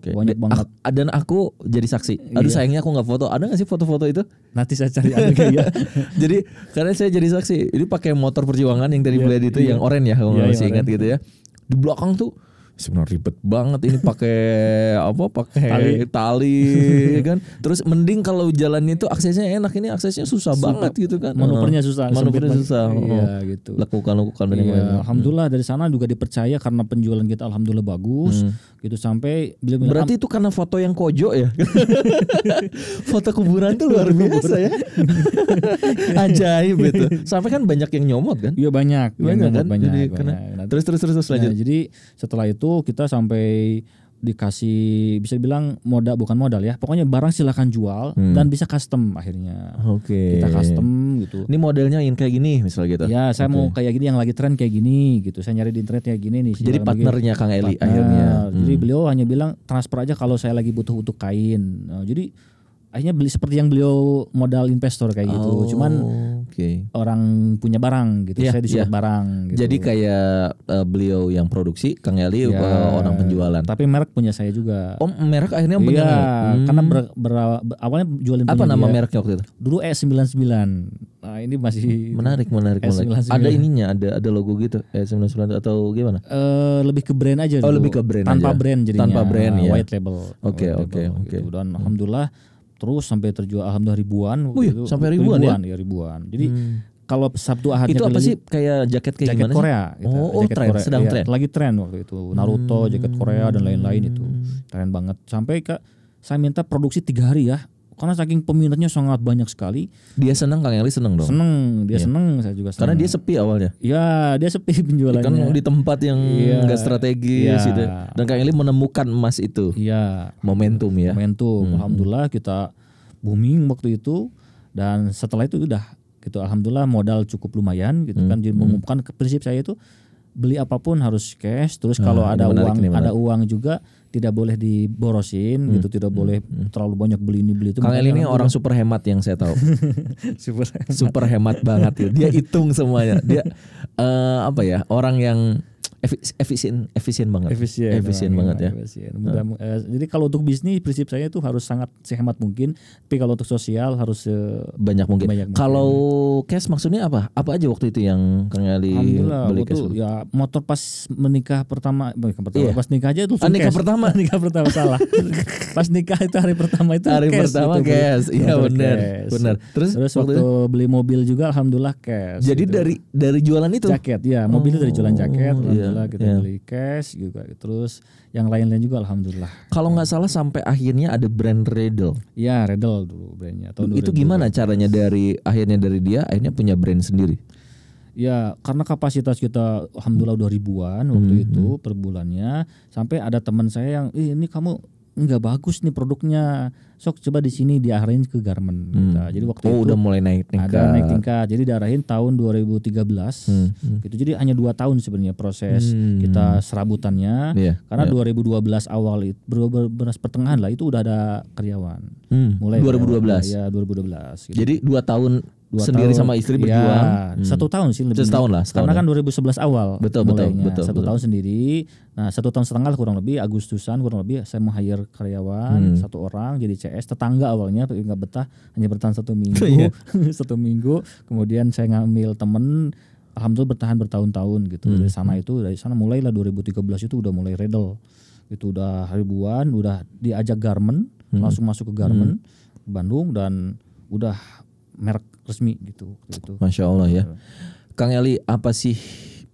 Okay. Banyak banget. A ah, dan aku jadi saksi. Aduh iya. sayangnya aku nggak foto. Ada nggak sih foto-foto itu? Nanti saya cari ada ya. Gitu. (laughs) jadi karena saya jadi saksi. Ini pakai motor perjuangan yang dari yeah, iya, itu yeah. yang oranye ya kalau yeah, masih iya, ingat gitu ya. Di belakang tuh sebenarnya ribet banget ini pakai (laughs) apa pakai tali, tali ya kan terus mending kalau jalannya itu aksesnya enak ini aksesnya susah, susah banget gitu kan manuvernya susah manuvernya susah iya oh. gitu lakukan lakukan iya, alhamdulillah dari sana juga dipercaya karena penjualan kita alhamdulillah bagus hmm gitu sampai beliau bilang, berarti itu karena foto yang kojo ya (laughs) foto kuburan tuh luar biasa ya (laughs) ajaib itu sampai kan banyak yang nyomot kan iya banyak iya, banyak, kan? banyak, jadi, banyak. Karena, nah, terus terus terus, terus nah, lanjut jadi setelah itu kita sampai dikasih bisa bilang modal bukan modal ya pokoknya barang silahkan jual hmm. dan bisa custom akhirnya oke okay. kita custom gitu. Ini modelnya yang kayak gini misalnya gitu. Ya, saya okay. mau kayak gini yang lagi tren kayak gini gitu. Saya nyari di internet kayak gini nih. Jadi partnernya Kang Eli Partner. akhirnya. Hmm. Jadi beliau hanya bilang transfer aja kalau saya lagi butuh untuk kain. Nah, jadi akhirnya beli seperti yang beliau modal investor kayak gitu. oh, gitu. Cuman okay. orang punya barang gitu. Yeah, saya disuruh yeah. barang gitu. Jadi kayak uh, beliau yang produksi, Kang Yali yeah, orang penjualan. Tapi merek punya saya juga. Oh, merek akhirnya iya, punya. Iya, hmm. karena ber, ber, ber, awalnya jualin Apa nama dia. mereknya waktu itu? Dulu E99. Nah, ini masih hmm, menarik, menarik, menarik. Ada ininya, ada ada logo gitu. e sembilan atau gimana? Uh, lebih ke brand aja oh, dulu. Oh, lebih ke brand Tanpa aja. brand jadinya. Tanpa brand ya. White label. Oke, oke, gitu oke. Dan hmm. alhamdulillah terus sampai terjual alhamdulillah ribuan. Wih, itu, sampai ribuan, ya? ribuan ya? ya ribuan. Jadi hmm. kalau Sabtu Ahadnya itu apa sih kayak jaket kayak jaket Korea, sih? Gitu. Oh, oh jaket tren, Korea, sedang ya, tren. Lagi tren waktu itu Naruto, hmm. jaket Korea dan lain-lain itu hmm. tren banget. Sampai kak saya minta produksi tiga hari ya karena saking peminatnya sangat banyak sekali. Dia seneng, Kang Eli seneng dong. Seneng, dia yeah. seneng, saya juga seneng. Karena dia sepi awalnya. Iya, dia sepi (laughs) penjualannya. Kan di tempat yang enggak iya. yeah. strategis yeah. Gitu. Dan Kang Eli menemukan emas itu. Iya. Yeah. Momentum ya. Momentum. Hmm. Alhamdulillah kita booming waktu itu dan setelah itu udah gitu alhamdulillah modal cukup lumayan gitu hmm. kan jadi hmm. mengumumkan prinsip saya itu beli apapun harus cash terus ah, kalau nah, ada uang ada uang juga tidak boleh diborosin hmm. gitu tidak hmm. boleh hmm. terlalu banyak beli ini beli itu Kang El ini orang super hemat yang saya tahu (laughs) super hemat. super hemat banget ya dia hitung semuanya dia uh, apa ya orang yang efisien efisien banget efisien ya, efisien ya, banget ya efisien. Mudah, hmm. eh, jadi kalau untuk bisnis prinsip saya itu harus sangat sehemat mungkin tapi kalau untuk sosial harus uh, banyak mungkin banyak kalau mungkin. cash maksudnya apa apa aja waktu itu yang Kang Ali beli cash ya motor pas menikah pertama menikah pertama yeah. pas nikah aja itu ah, nikah cash. pertama (laughs) nikah pertama salah (laughs) pas nikah itu hari pertama itu hari cash pertama itu cash iya ya, benar benar terus, terus waktu, waktu beli mobil juga alhamdulillah cash jadi gitu. dari dari jualan itu jaket ya mobil oh, dari jualan jaket oh, iya alhamdulillah kita yeah. beli cash juga terus yang lain-lain juga alhamdulillah kalau nggak salah sampai akhirnya ada brand Redel ya Redel dulu brandnya tahun itu gimana caranya dari akhirnya dari dia akhirnya punya brand sendiri Ya, karena kapasitas kita alhamdulillah udah ribuan waktu hmm. itu hmm. per bulannya. Sampai ada teman saya yang, eh, ini kamu nggak bagus nih produknya sok coba di sini diarahin ke garmen hmm. gitu. jadi waktu oh, itu udah mulai naik tingkat ada naik tingkat jadi diarahin tahun 2013 hmm. Hmm. gitu jadi hanya dua tahun sebenarnya proses hmm. kita serabutannya yeah. karena yeah. Iya. 2012 awal itu beras pertengahan lah itu udah ada karyawan hmm. mulai 2012 ya 2012 gitu. jadi dua tahun dua sendiri tahun. sama istri iya, berjuang. Ya, hmm. Satu tahun sih lebih. Setahun lah. Karena ya. kan 2011 awal. Betul betul betul. Satu betul. tahun sendiri. Nah satu tahun setengah kurang lebih Agustusan kurang lebih saya mau hire karyawan hmm. satu orang jadi CS tetangga awalnya tapi nggak betah hanya bertahan satu (laughs) minggu iya. (laughs) satu minggu kemudian saya ngambil temen alhamdulillah bertahan bertahun-tahun gitu hmm. dari sana itu dari sana mulailah 2013 itu udah mulai redel itu udah ribuan udah diajak garment hmm. langsung masuk ke garment hmm. Bandung dan udah merek resmi gitu. gitu. Masya Allah ya. Iya. Kang Eli apa sih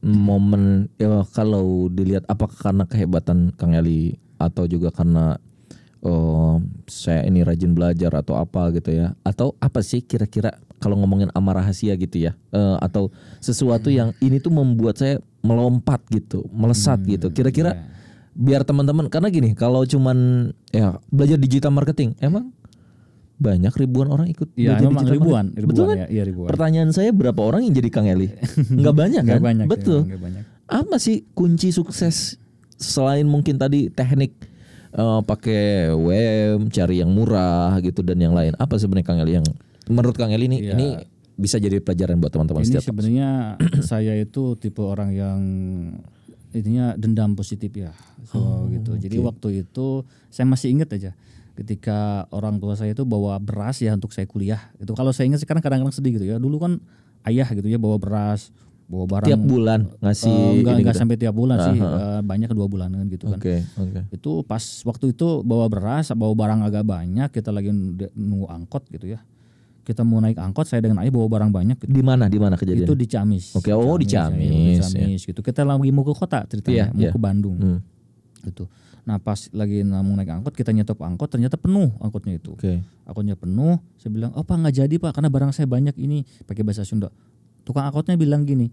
momen ya kalau dilihat apakah karena kehebatan Kang Eli atau juga karena oh, saya ini rajin belajar atau apa gitu ya atau apa sih kira-kira kalau ngomongin amarah rahasia gitu ya uh, atau sesuatu yang ini tuh membuat saya melompat gitu melesat hmm, gitu kira-kira iya. biar teman-teman karena gini kalau cuman ya belajar digital marketing emang banyak ribuan orang ikut ya, belajar memang ribuan, ribuan, betul kan? Ya, iya ribuan. Pertanyaan saya berapa orang yang jadi Kang Eli? Enggak (laughs) banyak kan? Gak banyak, betul. Ya, banyak. Apa sih kunci sukses selain mungkin tadi teknik uh, pakai web, cari yang murah gitu dan yang lain. Apa sebenarnya Kang Eli yang menurut Kang Eli ini ya. ini bisa jadi pelajaran buat teman-teman setiap Ini sebenarnya (clears throat) saya itu tipe orang yang intinya dendam positif ya. So oh, gitu. Jadi waktu itu saya masih ingat aja ketika orang tua saya itu bawa beras ya untuk saya kuliah itu kalau saya ingat sekarang kadang-kadang sedih gitu ya dulu kan ayah gitu ya bawa beras bawa barang tiap bulan ngasih uh, enggak, enggak gitu. sampai tiap bulan sih uh, banyak dua bulanan gitu kan okay, itu pas waktu itu bawa beras bawa barang agak banyak kita lagi nunggu angkot gitu ya kita mau naik angkot saya dengan ayah bawa barang banyak gitu. di mana di mana kejadian itu di Ciamis oke okay, oh Camis, di Ciamis ya, di gitu kita lagi mau ke kota ceritanya yeah, mau yeah. ke Bandung hmm. gitu Nah pas lagi mau naik angkot kita nyetop angkot ternyata penuh angkotnya itu. Okay. Angkotnya penuh. Saya bilang oh pak nggak jadi pak karena barang saya banyak ini pakai bahasa Sunda. Tukang angkotnya bilang gini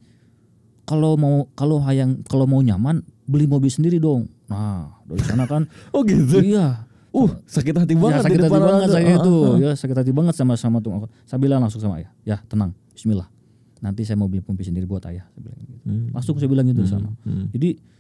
kalau mau kalau hayang kalau mau nyaman beli mobil sendiri dong. Nah dari sana kan. (laughs) oh gitu. Iya. Uh sakit hati iya, banget. Ya, sakit hati banget saya itu. Uh, uh. Ya sakit hati banget sama sama tuh angkot. Saya bilang langsung sama ayah. Ya tenang. Bismillah. Nanti saya mau beli mobil sendiri buat ayah. Saya bilang gitu. Hmm. Langsung saya bilang gitu hmm. sama. Hmm. Jadi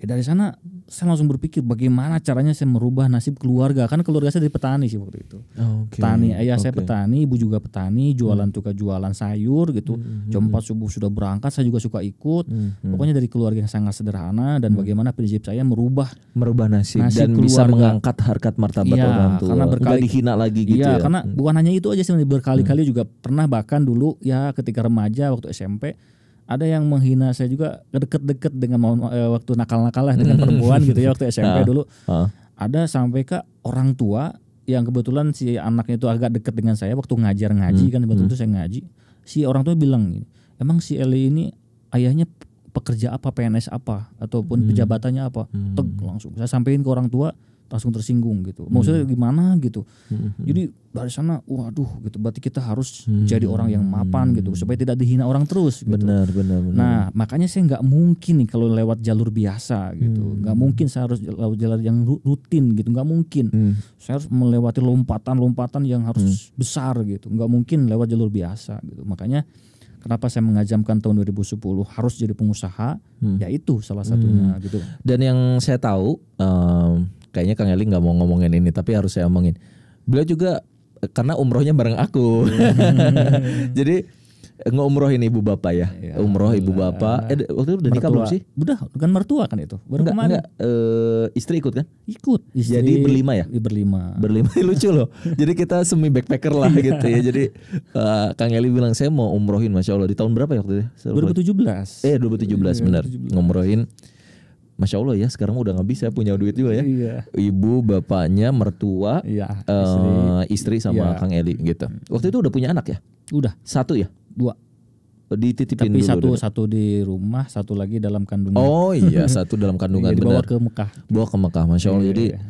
Ya dari sana saya langsung berpikir bagaimana caranya saya merubah nasib keluarga. Kan keluarga saya dari petani sih waktu itu. Oh, okay. Petani, ayah okay. saya petani, ibu juga petani, jualan hmm. tukar jualan sayur gitu. Hmm. hmm Jam 4 hmm. subuh sudah berangkat, saya juga suka ikut. Hmm, hmm. Pokoknya dari keluarga yang sangat sederhana dan hmm. bagaimana prinsip saya merubah merubah nasib, nasib dan keluarga. bisa mengangkat harkat martabat ya, orang tua. Karena berkali dihina lagi gitu ya. ya. karena bukan hanya itu aja sih berkali-kali hmm. juga pernah bahkan dulu ya ketika remaja waktu SMP ada yang menghina saya juga deket-deket dengan eh, waktu nakal-nakal lah dengan perempuan gitu ya waktu SMP (laughs) ah, dulu. Ah. Ada sampai ke orang tua yang kebetulan si anaknya itu agak deket dengan saya waktu ngajar ngaji hmm. kan waktu hmm. itu saya ngaji. Si orang tua bilang, "Emang si Eli ini ayahnya pekerja apa, PNS apa ataupun hmm. pejabatannya apa?" Hmm. Teg langsung saya sampaikan ke orang tua langsung tersinggung gitu. Maksudnya hmm. gimana gitu. Hmm. Jadi dari sana waduh gitu berarti kita harus hmm. jadi orang yang mapan gitu hmm. supaya tidak dihina orang terus gitu. Benar, benar, benar. Nah, makanya saya nggak mungkin nih kalau lewat jalur biasa gitu. Hmm. nggak hmm. mungkin saya harus lewat jalur yang rutin gitu, nggak mungkin. Hmm. Saya harus melewati lompatan-lompatan yang harus hmm. besar gitu. nggak mungkin lewat jalur biasa gitu. Makanya kenapa saya mengajamkan tahun 2010 harus jadi pengusaha hmm. yaitu salah satunya hmm. gitu dan yang saya tahu um, kayaknya Kang Eli nggak mau ngomongin ini tapi harus saya omongin. Beliau juga karena umrohnya bareng aku. Hmm. (laughs) Jadi ini ibu bapak ya, ya umroh ibu bapak. Eh, waktu itu udah nikah belum sih? Udah, kan mertua kan itu. Baru enggak, enggak, e, istri ikut kan? Ikut. Istri, Jadi berlima ya? Berlima. Berlima (laughs) lucu loh. Jadi kita semi backpacker lah iya. gitu ya. Jadi uh, Kang Eli bilang saya mau umrohin masya Allah di tahun berapa ya waktu itu? 2017. Eh 2017 benar. Ngumrohin Masya Allah ya sekarang udah nggak bisa punya duit juga ya. Iya. Ibu, bapaknya, mertua, iya, eh, istri, uh, istri sama iya. Kang Eli gitu. Waktu itu udah punya anak ya? Udah. Satu ya? Dua. Dititipin Tapi dulu satu dulu. satu di rumah, satu lagi dalam kandungan. Oh iya, (laughs) satu dalam kandungan iya, Bawa ke Mekah. Bawa ke Mekah, Masya Allah. Iya, Jadi iya.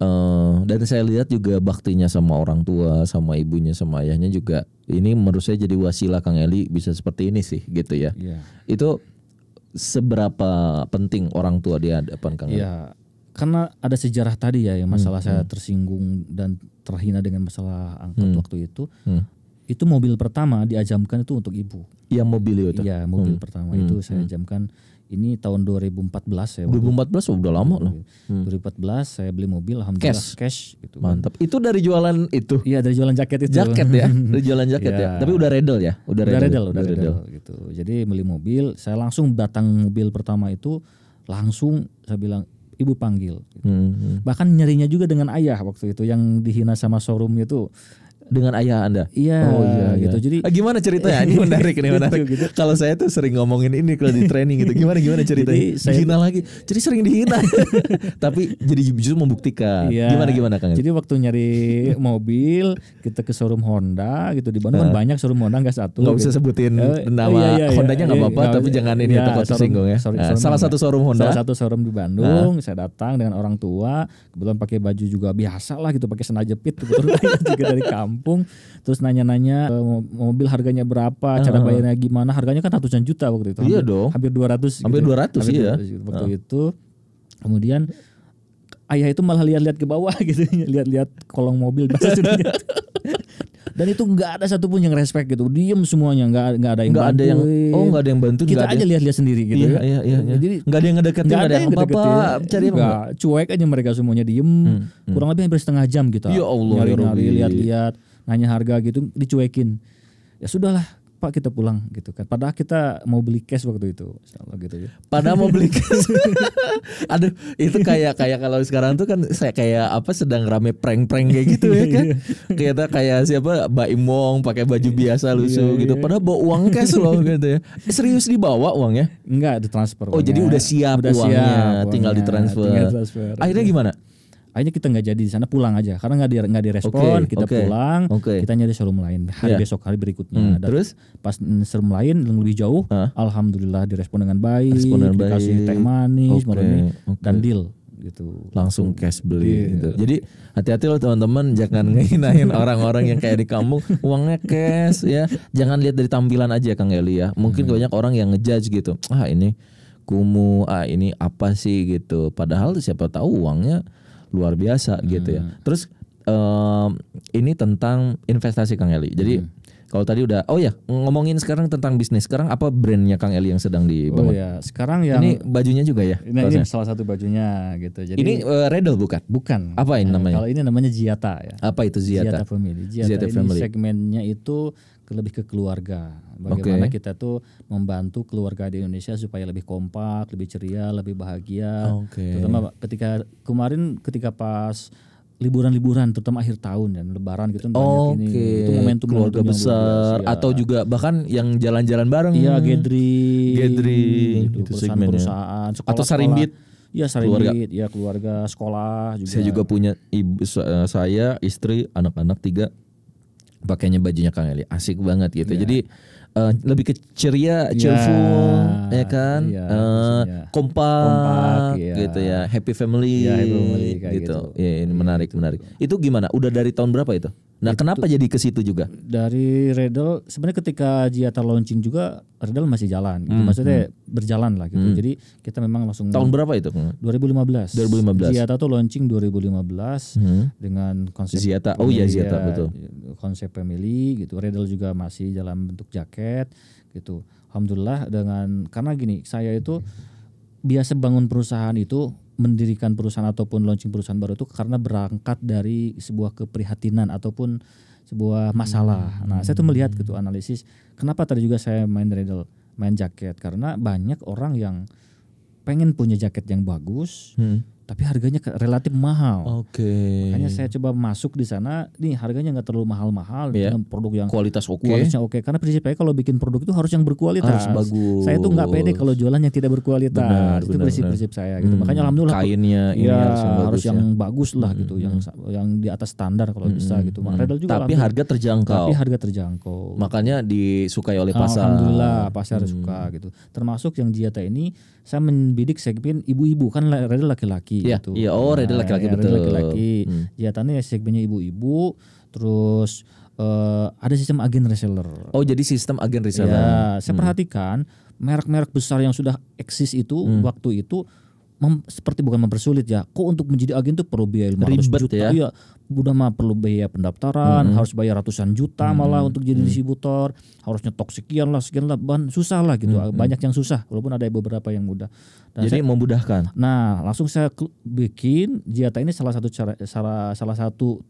Uh, dan saya lihat juga baktinya sama orang tua, sama ibunya, sama ayahnya juga. Ini menurut saya jadi wasilah Kang Eli bisa seperti ini sih, gitu ya. Yeah. Itu seberapa penting orang tua dia depan Kang? Iya, karena ada sejarah tadi ya, yang masalah hmm. saya hmm. tersinggung dan terhina dengan masalah angkot hmm. waktu itu. Hmm. Itu mobil pertama diajamkan itu untuk ibu. Iya mobil itu. Iya mobil hmm. pertama hmm. itu saya hmm. jamkan ini tahun 2014 ya. 2014 oh, udah lama loh. Hmm. belas saya beli mobil alhamdulillah cash, cash gitu. Kan. Mantap. Itu dari jualan itu. Iya, dari jualan jaket itu. Jaket ya. (laughs) Dari jualan jaket ya. Iya. Tapi udah redel ya. Udah, udah redel, udah redel, redel gitu. Jadi beli mobil, saya langsung datang mobil pertama itu langsung saya bilang ibu panggil. Gitu. Hmm, hmm. Bahkan nyerinya juga dengan ayah waktu itu yang dihina sama showroomnya itu dengan ayah Anda. Iya. Oh iya, iya, gitu. Jadi ah, gimana ceritanya? Ini (laughs) menarik ini gitu, menarik. gitu. Kalau saya tuh sering ngomongin ini kalau di training gitu. Gimana gimana ceritanya? Jadi saya lagi. Jadi sering dihina. (laughs) Tapi jadi justru membuktikan. Iya. Gimana gimana Kang? Jadi waktu nyari mobil kita ke showroom Honda gitu di Bandung nah. banyak showroom Honda enggak satu. Enggak gitu. bisa sebutin uh, nama iya, iya, iya. Hondanya enggak iya, apa-apa iya, tapi iya, jangan ini iya, takut tersinggung ya. Sorry, nah, salah satu showroom Honda. Salah satu showroom di Bandung, nah. saya datang dengan orang tua, kebetulan pakai baju juga biasa lah gitu, pakai sena jepit kebetulan gitu. (laughs) juga dari kampung Lampung terus nanya-nanya eh, mobil harganya berapa, uh, cara bayarnya gimana. Harganya kan ratusan juta waktu itu. Iya hampir, dong. Hampir 200 gitu. Hampir gitu. 200 hampir iya. gitu, waktu uh. itu. Kemudian ayah itu malah lihat-lihat ke bawah (laughs) gitu, lihat-lihat kolong mobil (laughs) dan itu nggak ada satupun yang respect gitu diem semuanya nggak nggak ada yang nggak ada yang oh nggak ada yang bantu kita aja lihat-lihat sendiri gitu iya, kan. iya, iya, iya. jadi nggak ada yang ngedeketin nggak ada yang apa apa cari apa cuek aja mereka semuanya diem hmm, hmm. kurang lebih hampir setengah jam gitu ya Allah ya nyari nyari lihat-lihat nanya harga gitu dicuekin ya sudahlah Pak kita pulang gitu kan. Padahal kita mau beli cash waktu itu, insyaallah gitu ya. Padahal mau beli (laughs) cash. Aduh, itu kayak kayak kalau sekarang tuh kan saya kayak apa sedang rame prank-prank kayak gitu ya kan. Iya. Kita kayak siapa Mbak Imong pakai baju iya. biasa lusuh iya, gitu. Iya. Padahal bawa uang cash loh (laughs) gitu ya. Eh, serius dibawa uangnya? Enggak, ditransfer. Oh, jadi udah siap udah uangnya, siap tinggal ditransfer. Tinggal transfer. Akhirnya gimana? akhirnya kita nggak jadi di sana pulang aja karena nggak di nggak direspon okay, kita okay, pulang okay. kita nyari showroom lain hari yeah. besok hari berikutnya hmm, Dan terus pas showroom lain lebih jauh huh? alhamdulillah direspon dengan baik respon dengan dikasih baik. teh manis okay, okay. dan deal gitu langsung cash beli yeah. gitu jadi hati-hati loh teman-teman jangan (laughs) ngehinain orang-orang yang kayak di kampung uangnya cash ya jangan lihat dari tampilan aja Kang Eli ya mungkin hmm. banyak orang yang ngejudge gitu ah ini kumuh ah ini apa sih gitu padahal siapa tahu uangnya luar biasa hmm. gitu ya. Hmm. Terus um, ini tentang investasi Kang Eli. Jadi hmm. Kalau tadi udah, oh ya ngomongin sekarang tentang bisnis. Sekarang apa brandnya Kang Eli yang sedang dibangun? Oh ya, sekarang yang ini bajunya juga ya. Nah, ini, ini salah satu bajunya gitu. Jadi ini uh, eh, Redel bukan? Bukan. Apa ini nah, namanya? Kalau ini namanya Ziata ya. Apa itu Ziata? Ziata Family. Ziata, Ziata ini Family. segmennya itu lebih ke keluarga. Bagaimana okay. kita tuh membantu keluarga di Indonesia supaya lebih kompak, lebih ceria, lebih bahagia. Okay. Terutama ketika kemarin ketika pas liburan-liburan terutama akhir tahun dan lebaran gitu oh, banyak itu momentum keluarga besar ya. atau juga bahkan yang jalan-jalan bareng iya Gedri. Gedri. gitu, itu perusahaan, perusahaan sekolah, atau sarimbit Iya keluarga. ya keluarga sekolah juga. Saya juga punya ibu eh, saya, istri, anak-anak tiga pakainya bajunya Kang Eli asik banget gitu. Yeah. Jadi uh, lebih ke ceria, iya. cheerful, yeah. ya kan? Yeah, iya, uh, kompak, kompak yeah. gitu ya. Happy family, yeah, happy family gitu. gitu. Ya, ini iya, menarik, gitu. menarik. Itu gimana? Udah dari tahun berapa itu? Nah, itu, kenapa jadi ke situ juga? Dari Redel sebenarnya ketika Jiata launching juga Redel masih jalan gitu. Hmm, Maksudnya hmm. berjalan lah gitu. Hmm. Jadi kita memang langsung Tahun berapa itu? 2015. 2015. Jiata tuh launching 2015 hmm. dengan konsep Ziata. Oh iya Ziata iya, betul. Konsep family gitu. Redel juga masih dalam bentuk jaket gitu. Alhamdulillah dengan karena gini, saya itu biasa bangun perusahaan itu mendirikan perusahaan ataupun launching perusahaan baru itu karena berangkat dari sebuah keprihatinan ataupun sebuah masalah. Hmm. Nah, saya tuh melihat gitu analisis kenapa tadi juga saya main Redel, main jaket karena banyak orang yang pengen punya jaket yang bagus, hmm tapi harganya relatif mahal. Oke. Okay. Makanya saya coba masuk di sana, nih harganya nggak terlalu mahal-mahal yeah. dengan produk yang kualitas oke. Okay. Kualitasnya oke. Okay. Karena prinsipnya kalau bikin produk itu harus yang berkualitas. Harus bagus. Saya tuh nggak pede kalau jualan yang tidak berkualitas. Benar, itu prinsip-prinsip saya gitu. Hmm. Makanya alhamdulillah kainnya ini ya, harus yang ya. bagus, lah gitu, hmm. yang hmm. yang di atas standar kalau hmm. bisa gitu. Hmm. juga tapi harga terjangkau. Tapi harga terjangkau. Makanya disukai oleh pasar. Alhamdulillah pasar hmm. suka gitu. Termasuk yang Jiata ini saya mendidik segmen ibu-ibu kan Redel laki-laki Iya, gitu. Iya, oh nah, Reda iya, laki-laki ya, betul. laki-laki. Hmm. Jahatannya ya segmennya ibu-ibu, terus uh, ada sistem agen reseller. Oh, jadi sistem agen reseller. Ya, saya hmm. perhatikan merek-merek besar yang sudah eksis itu hmm. waktu itu mem, seperti bukan mempersulit ya. Kok untuk menjadi agen tuh perlu biaya 500 Ribet juta. Ya. Iya, udah mah perlu biaya pendaftaran, hmm. harus bayar ratusan juta hmm. malah untuk jadi hmm. distributor, harusnya toksikian lah, sekian lah, bahan susah lah gitu. Hmm. Banyak yang susah, walaupun ada beberapa yang mudah. Dan nah, jadi saya, memudahkan. Nah, langsung saya bikin Jiata ini salah satu cara salah salah satu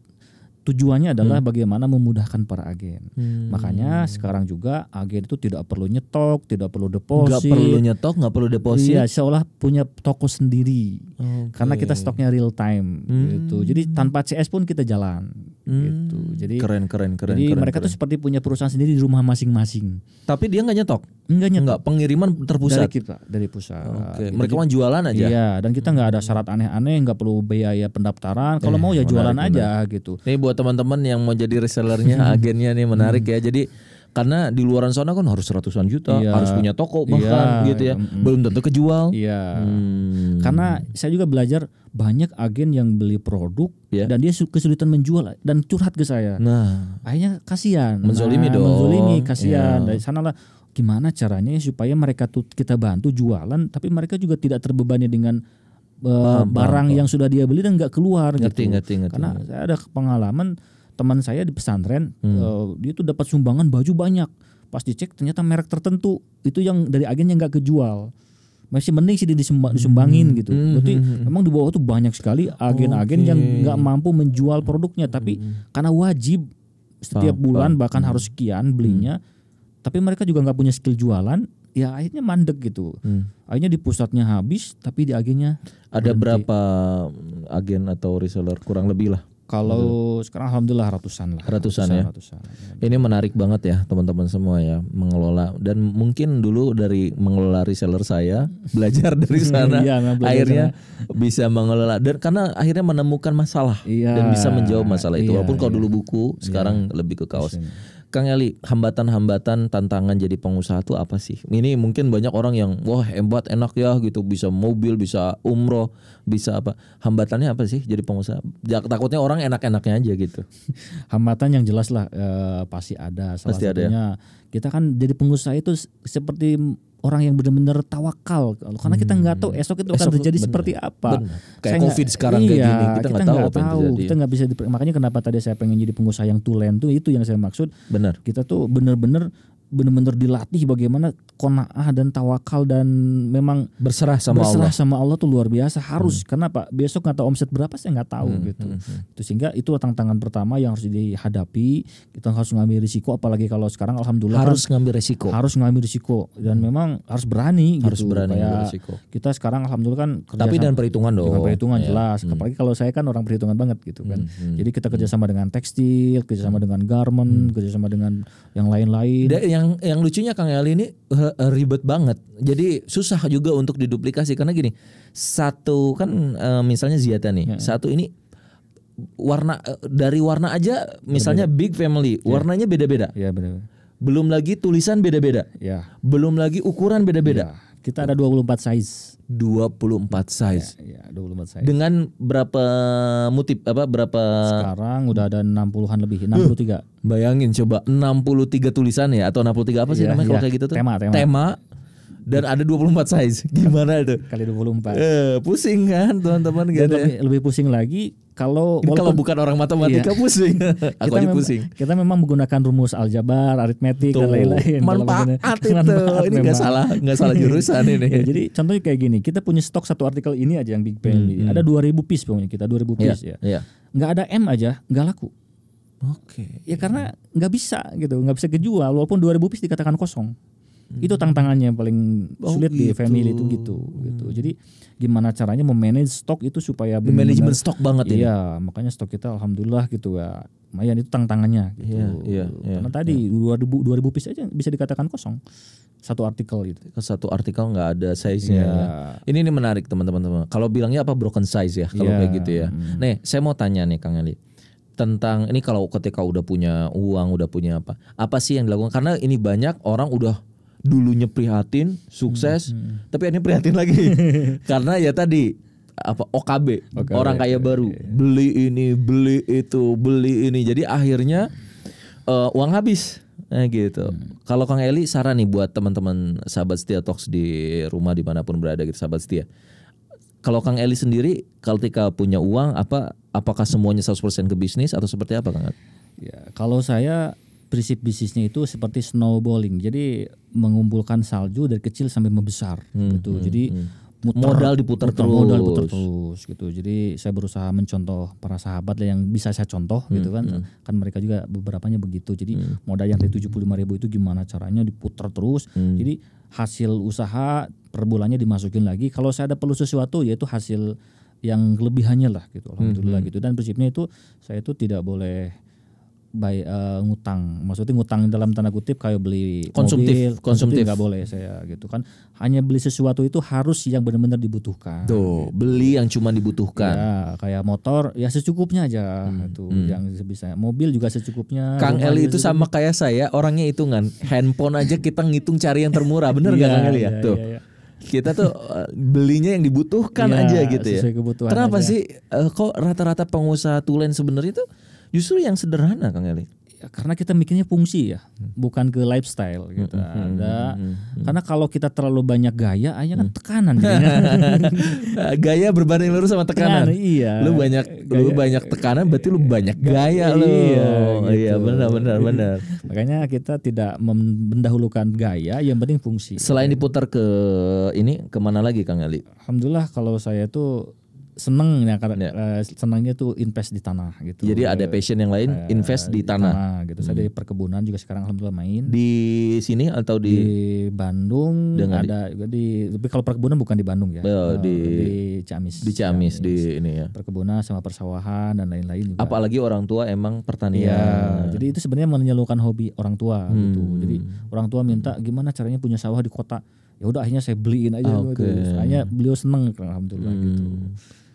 tujuannya adalah hmm. bagaimana memudahkan para agen. Hmm. Makanya sekarang juga agen itu tidak perlu nyetok, tidak perlu deposit. Tidak perlu nyetok, nggak perlu deposit. Iya, seolah punya toko sendiri. Okay. Karena kita stoknya real time hmm. gitu. Jadi tanpa CS pun kita jalan hmm. gitu. Jadi keren keren keren. Jadi keren, mereka keren. tuh seperti punya perusahaan sendiri di rumah masing-masing. Tapi dia nggak nyetok enggaknya Enggak, pengiriman terpusat. Dari kita, dari pusat. Oke. Okay. Mereka mau jualan aja. Iya, dan kita enggak ada syarat aneh-aneh, nggak perlu biaya pendaftaran. Kalau eh, mau ya jualan menarik, aja gitu. Ini buat teman-teman yang mau jadi resellernya, (laughs) agennya nih menarik hmm. ya. Jadi karena di luaran sana kan harus ratusan juta, iya, harus punya toko bahkan iya, gitu ya. Mm, Belum tentu kejual. Iya. Hmm. Karena saya juga belajar banyak agen yang beli produk yeah. dan dia kesulitan menjual dan curhat ke saya. Nah, akhirnya kasihan. Menzolimi nah, dong. Menzolimi kasihan. Yeah. Dari sanalah gimana caranya ya supaya mereka tuh kita bantu jualan tapi mereka juga tidak terbebani dengan uh, paham, barang paham. yang sudah dia beli dan nggak keluar ngerti, gitu. Ngerti, ngerti, Karena ngerti. saya ada pengalaman teman saya di pesantren hmm. uh, dia tuh dapat sumbangan baju banyak. Pas dicek ternyata merek tertentu itu yang dari agennya nggak kejual. Masih mending sih hmm. disumbangin gitu. hmm. gitu. Berarti hmm. hmm. emang di bawah tuh banyak sekali agen-agen okay. yang nggak mampu menjual produknya tapi hmm. karena wajib setiap bulan bahkan hmm. harus sekian belinya. Hmm tapi mereka juga nggak punya skill jualan ya akhirnya mandek gitu hmm. akhirnya di pusatnya habis tapi di agennya ada berhenti. berapa mm, agen atau reseller kurang lebih lah kalau hmm. sekarang alhamdulillah ratusan lah. Ratusan, ratusan ya. Ratusan, ratusan. Ini menarik banget ya teman-teman semua ya mengelola dan mungkin dulu dari mengelola reseller saya (laughs) iya, belajar dari sana iya, akhirnya bisa mengelola dan karena akhirnya menemukan masalah iya, dan bisa menjawab masalah itu. Iya, Walaupun iya. kalau dulu buku iya. sekarang iya. lebih ke kaos. Disini. Kang Eli, hambatan-hambatan tantangan jadi pengusaha itu apa sih? Ini mungkin banyak orang yang wah hebat enak ya gitu bisa mobil, bisa umroh, bisa apa. Hambatannya apa sih jadi pengusaha? Takutnya orang enak-enaknya aja gitu. (laughs) Hambatan yang jelas lah eh, pasti ada. Salah pasti satunya, ada. Ya? Kita kan jadi pengusaha itu seperti orang yang benar-benar tawakal karena kita nggak tahu esok itu akan terjadi bener, seperti apa bener. kayak saya covid gak, sekarang iya, kayak gini kita nggak tahu, gak apa kita nggak bisa makanya kenapa tadi saya pengen jadi pengusaha yang tulen tuh itu yang saya maksud benar kita tuh benar-benar benar-benar dilatih bagaimana konaah dan tawakal dan memang berserah sama berserah Allah. sama Allah tuh luar biasa harus hmm. kenapa besok nggak tahu omset berapa saya nggak tahu hmm. gitu hmm, hmm. Itu sehingga itu tantangan pertama yang harus dihadapi kita harus ngambil risiko apalagi kalau sekarang alhamdulillah kan harus kan, ngambil risiko harus ngambil risiko dan hmm. memang harus berani harus gitu. berani Kayak risiko kita sekarang alhamdulillah kan tapi dan perhitungan dong perhitungan ya. jelas hmm. apalagi kalau saya kan orang perhitungan banget gitu kan hmm. hmm jadi kita kerja sama dengan tekstil kerja sama dengan garment hmm. sama dengan yang lain-lain yang yang lucunya Kang Eli ini ribet banget. Jadi susah juga untuk diduplikasi karena gini, satu kan eh, misalnya Ziata nih, Ya. satu ini warna eh, dari warna aja misalnya beda. big family, ya. warnanya beda-beda. Iya Belum lagi tulisan beda-beda. Ya. Belum lagi ukuran beda-beda. Ya. Kita ada 24 size. 24 size. Ya, ya, 24 size. Dengan berapa motif apa berapa Sekarang udah ada 60-an lebih, 63. Uh, bayangin coba 63 tulisan ya atau 63 apa sih ya, namanya ya, kalau iya. kayak gitu tuh? Tema, tema. tema dan ada 24 size. (laughs) Gimana itu? Kali 24. Eh, pusing kan teman-teman gitu. Ya. Lebih, lebih pusing lagi kalau kalau bukan orang matematika iya. pusing, (laughs) aku aja pusing. Kita memang menggunakan rumus aljabar, aritmetik Tuh. dan lain-lain. Manfaat itu. (laughs) Manfaat ini nggak salah, nggak salah iya. jurusan ini. ya, jadi contohnya kayak gini, kita punya stok satu artikel ini aja yang Big Bang. Hmm, hmm. Ada 2000 piece punya kita, 2000 iya, piece yeah, ya. Yeah. ada M aja, nggak laku. Oke. Okay. Ya karena nggak bisa gitu, nggak bisa kejual walaupun 2000 piece dikatakan kosong. Hmm. Itu tantangannya yang paling oh, sulit gitu. di family itu gitu gitu. Hmm. Jadi gimana caranya memanage stok itu supaya manajemen stok banget ya. Iya, makanya stok kita alhamdulillah gitu ya. mayan itu tantangannya gitu. Iya, iya, iya, Karena tadi iya. dua ribu dua ribu piece aja bisa dikatakan kosong. Satu artikel gitu. Satu artikel nggak ada size-nya. Iya. Ini ini menarik teman-teman. Kalau bilangnya apa broken size ya kalau iya. kayak gitu ya. Hmm. Nih, saya mau tanya nih Kang Eli tentang ini kalau ketika udah punya uang udah punya apa apa sih yang dilakukan karena ini banyak orang udah dulunya prihatin, sukses, hmm, hmm. tapi ini prihatin lagi. (laughs) Karena ya tadi apa OKB, OKB orang kaya iya, baru, beli ini, beli itu, beli ini. Jadi akhirnya uh, uang habis. Nah gitu. Hmm. Kalau Kang Eli saran nih buat teman-teman sahabat setia talks di rumah dimanapun berada gitu sahabat setia. Kalau Kang Eli sendiri kalau ketika punya uang apa apakah semuanya 100% ke bisnis atau seperti apa Kang? Ya, kalau saya prinsip bisnisnya itu seperti snowballing. Jadi mengumpulkan salju dari kecil sampai membesar hmm, gitu. Hmm, Jadi hmm. Muter, modal diputar muter, terus. Modal diputar terus gitu. Jadi saya berusaha mencontoh para sahabat yang bisa saya contoh gitu hmm, gitu kan. Hmm. Kan mereka juga beberapanya begitu. Jadi hmm. modal yang dari ribu itu gimana caranya diputar terus. Hmm. Jadi hasil usaha per bulannya dimasukin lagi. Kalau saya ada perlu sesuatu yaitu hasil yang kelebihannya lah gitu. Hmm, Alhamdulillah hmm. gitu. Dan prinsipnya itu saya itu tidak boleh by uh, ngutang. Maksudnya ngutang dalam tanda kutip kayak beli konsumtif, mobil, konsumtif nggak boleh saya gitu kan. Hanya beli sesuatu itu harus yang benar-benar dibutuhkan. Tuh, gitu. beli yang cuma dibutuhkan. Ya, kayak motor ya secukupnya aja hmm, itu hmm. yang bisa, Mobil juga secukupnya. Kang Eli itu secukup. sama kayak saya, orangnya hitungan. Handphone aja kita ngitung cari yang termurah, bener nggak iya, Kang Eli ya? Iya, tuh. Ya, ya kita tuh eh, belinya yang dibutuhkan ya, aja gitu ya. Kenapa aja. sih uh, kok rata-rata pengusaha tulen sebenarnya tuh Justru yang sederhana Kang Eli. Ya, karena kita mikirnya fungsi ya, hmm. bukan ke lifestyle gitu. Hmm, hmm, Ada karena kalau kita terlalu banyak gaya, akhirnya kan tekanan. (laughs) Gitu ya. nah, gaya berbanding lurus sama tekanan. Nah, iya. Lu banyak gaya, lu banyak tekanan, berarti lu banyak gaya, gaya lu. Iya, iya gitu. iya benar benar benar. (laughs) Makanya kita tidak mendahulukan gaya, yang penting fungsi. Selain diputar ke ini, kemana lagi Kang Ali? Alhamdulillah kalau saya tuh seneng ya karena yeah. Ya. senangnya tuh invest di tanah gitu. Jadi ada eh, passion yang lain uh, invest di, di tanah. tanah gitu. Saya hmm. di perkebunan juga sekarang alhamdulillah main. Di sini atau di, di Bandung dengan ada juga di tapi kalau perkebunan bukan di Bandung ya. Oh, di, di Ciamis. Di Ciamis, Ciamis di ini ya. Perkebunan sama persawahan dan lain-lain juga. Apalagi orang tua emang pertanian. Ya, jadi itu sebenarnya menyalurkan hobi orang tua gitu. hmm. gitu. Jadi orang tua minta gimana caranya punya sawah di kota ya udah akhirnya saya beliin aja okay. gitu. Akhirnya beliau seneng alhamdulillah hmm. gitu.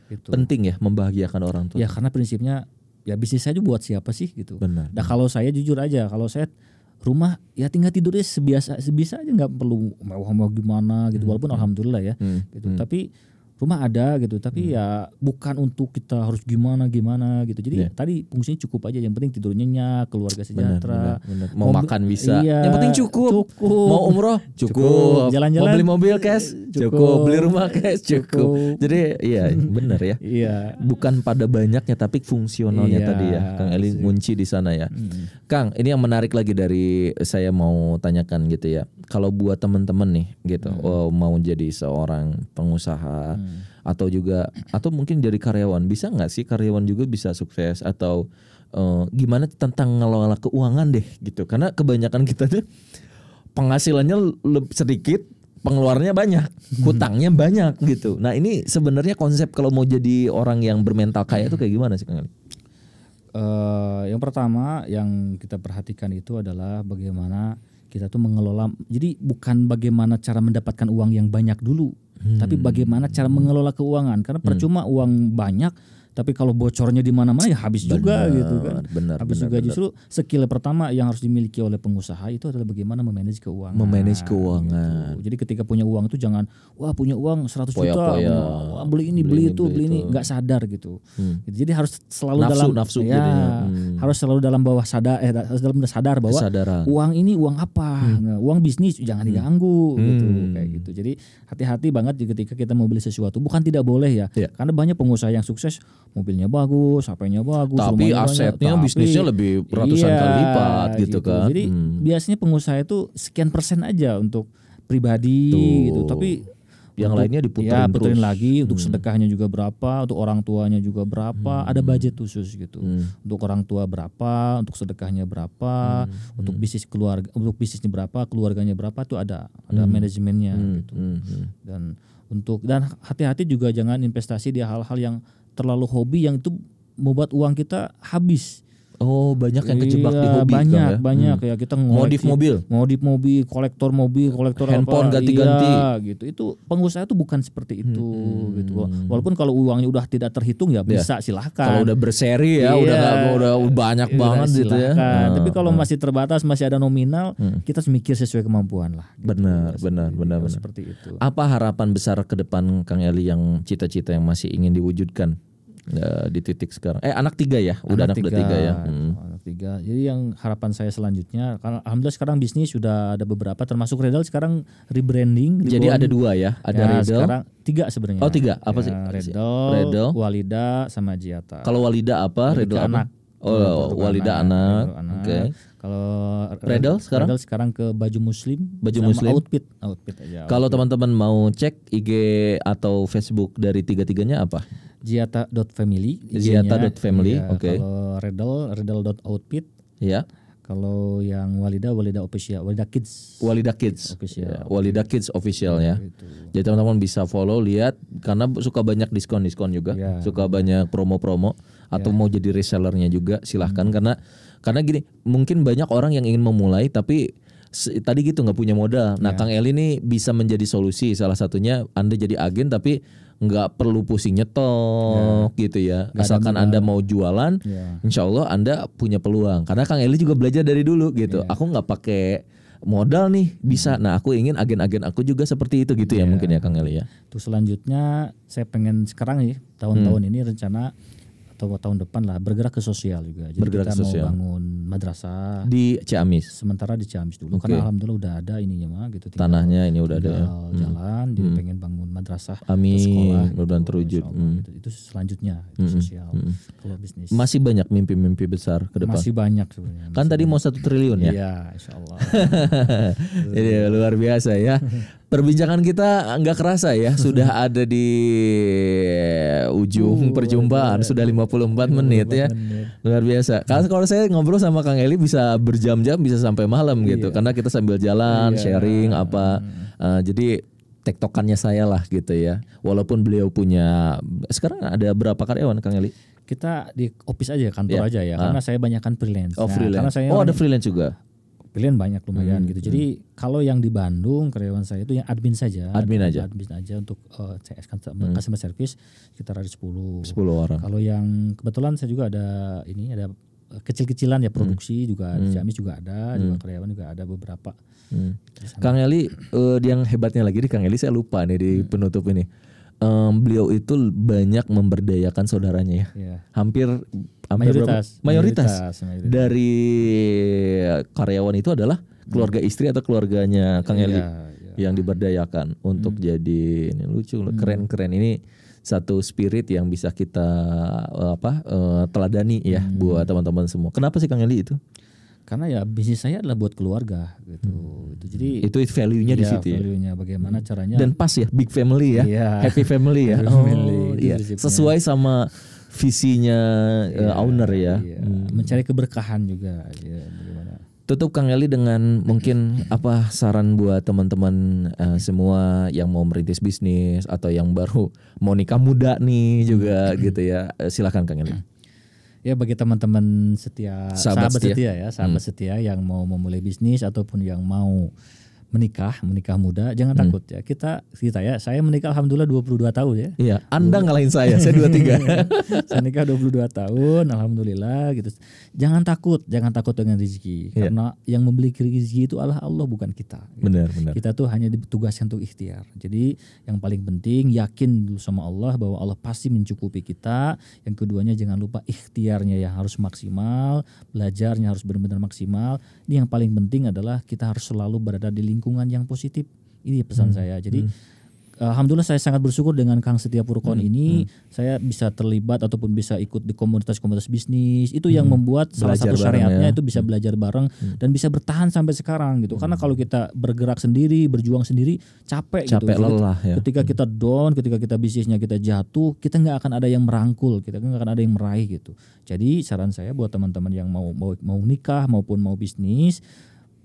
Gitu. Penting ya membahagiakan orang tua. Ya karena prinsipnya ya bisnis saya juga buat siapa sih gitu. Benar. Nah kalau saya jujur aja kalau saya rumah ya tinggal tidurnya sebiasa sebisa aja nggak perlu mewah mewah gimana gitu hmm. walaupun hmm. alhamdulillah ya hmm. gitu. Hmm. Tapi rumah ada gitu tapi hmm. ya bukan untuk kita harus gimana gimana gitu jadi yeah. tadi fungsinya cukup aja yang penting tidur nyenyak keluarga sejahtera bener, bener, bener. mau makan bisa iya, yang penting cukup, cukup. mau umroh cukup jalan-jalan mau beli mobil cash cukup. cukup beli rumah cash cukup, cukup. jadi iya benar ya (laughs) iya bukan pada banyaknya tapi fungsionalnya iya, tadi ya Kang Eli kunci di sana ya hmm. Kang ini yang menarik lagi dari saya mau tanyakan gitu ya kalau buat temen-temen nih gitu hmm. Oh, mau jadi seorang pengusaha hmm atau juga atau mungkin dari karyawan bisa nggak sih karyawan juga bisa sukses atau uh, gimana tentang ngelola keuangan deh gitu karena kebanyakan kita tuh penghasilannya lebih sedikit pengeluarannya banyak hmm. hutangnya banyak gitu nah ini sebenarnya konsep kalau mau jadi orang yang bermental kaya itu kayak gimana sih Kang Uh, yang pertama yang kita perhatikan itu adalah bagaimana kita tuh mengelola jadi bukan bagaimana cara mendapatkan uang yang banyak dulu tapi hmm. bagaimana cara mengelola keuangan? Karena percuma hmm. uang banyak tapi kalau bocornya di mana-mana ya habis bener, juga gitu kan. bener, habis bener, juga bener. justru skill pertama yang harus dimiliki oleh pengusaha itu adalah bagaimana memanage keuangan. Memanage gitu. keuangan. Gitu. Jadi ketika punya uang itu jangan wah punya uang 100 poya, juta poya. Wah, beli ini beli, beli itu beli ini nggak sadar gitu. Hmm. Gitu. Jadi harus selalu nafsu, dalam nafsu ya hmm. harus selalu dalam bawah sadar eh harus dalam sadar bahwa Kesadaran. uang ini uang apa? Hmm. Nah, uang bisnis jangan hmm. diganggu gitu, hmm. gitu kayak gitu. Jadi hati-hati banget ketika kita mau beli sesuatu bukan tidak boleh ya. Yeah. Karena banyak pengusaha yang sukses mobilnya bagus, HP-nya bagus, tapi asetnya tapi, bisnisnya lebih ratusan iya, kali lipat gitu, gitu kan. Jadi hmm. biasanya pengusaha itu sekian persen aja untuk pribadi Tuh. gitu, tapi yang untuk, lainnya diputerin, ya, puterin terus. lagi untuk hmm. sedekahnya juga berapa, untuk orang tuanya juga berapa, hmm. ada budget khusus gitu. Hmm. Untuk orang tua berapa, untuk sedekahnya berapa, hmm. untuk hmm. bisnis keluarga, untuk bisnisnya berapa, keluarganya berapa tuh ada, ada hmm. manajemennya hmm. gitu. Hmm. hmm. Dan untuk dan hati-hati juga jangan investasi di hal-hal yang terlalu hobi yang itu membuat uang kita habis. Oh banyak yang kejebak iya, di hobi banyak ya? banyak hmm. ya kita modif mobil modif mobil kolektor mobil kolektor handphone iya, ganti-ganti iya, gitu itu pengusaha itu bukan seperti hmm, itu hmm. gitu walaupun kalau uangnya udah tidak terhitung ya iya. bisa yeah. silahkan kalau udah berseri ya yeah. udah udah banyak yeah, banget silahkan. gitu ya hmm. tapi ah, kalau ah. masih terbatas masih ada nominal hmm. kita harus mikir sesuai kemampuan lah gitu. benar iya, benar benar benar seperti itu apa harapan besar ke depan Kang Eli yang cita-cita yang masih ingin diwujudkan Eh, di titik sekarang. Eh anak tiga ya, udah anak, anak tiga, tiga ya. Hmm. Oh, anak tiga. Jadi yang harapan saya selanjutnya, karena alhamdulillah sekarang bisnis sudah ada beberapa, termasuk Redel sekarang rebranding. Re Jadi ada dua ya, ada ya, Redel. Sekarang tiga sebenarnya. Oh tiga, apa ya, sih? Redel, Redel, Walida sama Jiata. Kalau Walida apa? Redel anak. Apa? Oh, Walida anak. anak. anak. Oke. Okay. Kalau Redel sekarang? Redel sekarang ke baju muslim, baju sama muslim. Outfit, outfit aja. Kalau teman-teman mau cek IG atau Facebook dari tiga-tiganya apa? Ziata.family. Ziata.family. Iya, ya, Oke. Okay. Kalau Redal ya Iya. Kalau yang Walida Walida official, Walida Kids. Walida Kids. Official. Ya, Walida Kids official ya. Gitu. Jadi teman-teman bisa follow lihat karena suka banyak diskon-diskon juga, yeah. suka banyak promo-promo atau yeah. mau jadi resellernya juga silahkan hmm. karena karena gini mungkin banyak orang yang ingin memulai tapi tadi gitu nggak punya modal. Nah, yeah. Kang Eli ini bisa menjadi solusi. Salah satunya Anda jadi agen tapi nggak perlu pusing nyetok yeah. gitu ya. Gak Asalkan Anda mau jualan, yeah. insya Allah Anda punya peluang. Karena Kang Eli juga belajar dari dulu gitu. Yeah. Aku nggak pakai modal nih bisa. Nah, aku ingin agen-agen aku juga seperti itu gitu yeah. ya mungkin ya Kang Eli ya. Terus selanjutnya saya pengen sekarang nih tahun-tahun hmm. ini rencana atau tahun depan lah bergerak ke sosial juga. Jadi bergerak kita sosial. mau bangun madrasah di Ciamis. Sementara di Ciamis dulu okay. karena alhamdulillah udah ada ininya mah gitu tinggal, tanahnya ini udah ada ya? hmm. jalan hmm. jadi hmm. pengen bangun madrasah Amin. sekolah. mudah dan gitu, terwujud. Hmm. Gitu. Itu selanjutnya itu hmm. sosial. Hmm. Kalau bisnis. Masih banyak mimpi-mimpi besar ke depan. Masih banyak sebenarnya. Kan tadi mau satu triliun ya? Iya, insyaallah. (laughs) jadi luar biasa ya. (laughs) Perbincangan kita nggak kerasa ya (laughs) sudah ada di ujung uh, perjumpaan ya. sudah 54, 54 menit ya menit. luar biasa. Karena hmm. kalau saya ngobrol sama Kang Eli bisa berjam-jam bisa sampai malam iya. gitu karena kita sambil jalan iya. sharing apa hmm. uh, jadi tektokannya saya lah gitu ya. Walaupun beliau punya sekarang ada berapa karyawan Kang Eli? kita di office aja kantor yeah. aja ya ah. karena saya banyakkan freelance. Oh, nah, Karena saya oh, ada freelance juga pilihan banyak lumayan hmm, gitu. Hmm. Jadi hmm. kalau yang di Bandung karyawan saya itu yang admin saja. Admin aja. Admin aja untuk uh, eh, CS customer, kan, hmm. customer service sekitar ada 10. 10 orang. Kalau yang kebetulan saya juga ada ini ada eh, kecil-kecilan ya hmm. produksi hmm. juga hmm. Ciamis juga ada, hmm. juga karyawan juga ada beberapa. Hmm. Kang Eli uh, yang hebatnya lagi di Kang Eli saya lupa nih di hmm. penutup ini um, beliau itu banyak memberdayakan saudaranya ya. Yeah. Hampir mayoritas, mayoritas, mayoritas, dari karyawan itu adalah hmm. keluarga istri atau keluarganya Kang Eli ya, ya. yang diberdayakan untuk hmm. jadi ini lucu keren keren keren ini satu spirit yang bisa kita eh, apa eh, teladani ya hmm. buat teman-teman semua. Kenapa sih Kang Eli itu? Karena ya bisnis saya adalah buat keluarga gitu. Hmm. Jadi itu value-nya iya, di situ ya. Value-nya bagaimana hmm. caranya? Dan pas ya big family ya. Iya. Happy family ya. Happy family, oh, iya. Sesuai sama visinya yeah, uh, iya, owner ya. Yeah. Hmm. Mencari keberkahan juga. Ya, bagaimana? Tutup Kang Eli dengan mungkin apa saran buat teman-teman uh, semua yang mau merintis bisnis atau yang baru mau nikah muda nih juga hmm. gitu ya. Eh, silakan silahkan Kang Eli. Ya bagi teman-teman setia sahabat, sahabat setia. setia ya, sahabat hmm. setia yang mau memulai bisnis ataupun yang mau menikah, menikah muda, jangan hmm. takut ya. Kita kita ya, saya menikah alhamdulillah 22 tahun ya. Iya, Anda ngalahin saya, saya 23. (laughs) Iya. saya nikah 22 tahun, alhamdulillah gitu. Jangan takut, jangan takut dengan rezeki iya. karena yang membeli rezeki itu Allah Allah bukan kita. Gitu. Benar, benar. Kita tuh hanya ditugaskan untuk ikhtiar. Jadi yang paling penting yakin dulu sama Allah bahwa Allah pasti mencukupi kita. Yang keduanya jangan lupa ikhtiarnya ya harus maksimal, belajarnya harus benar-benar maksimal. Ini yang paling penting adalah kita harus selalu berada di lingkungan yang positif ini pesan hmm. saya jadi hmm. Alhamdulillah saya sangat bersyukur dengan Kang Setia Purkon hmm, ini hmm. saya bisa terlibat ataupun bisa ikut di komunitas-komunitas bisnis itu yang hmm. membuat salah satu syariatnya ya. itu bisa hmm. belajar bareng hmm. dan bisa bertahan sampai sekarang gitu hmm. karena kalau kita bergerak sendiri berjuang sendiri capek, gitu capek gitu lelah, ya. ketika hmm. kita down ketika kita bisnisnya kita jatuh kita nggak akan ada yang merangkul kita nggak akan ada yang meraih gitu jadi saran saya buat teman-teman yang mau mau mau nikah maupun mau bisnis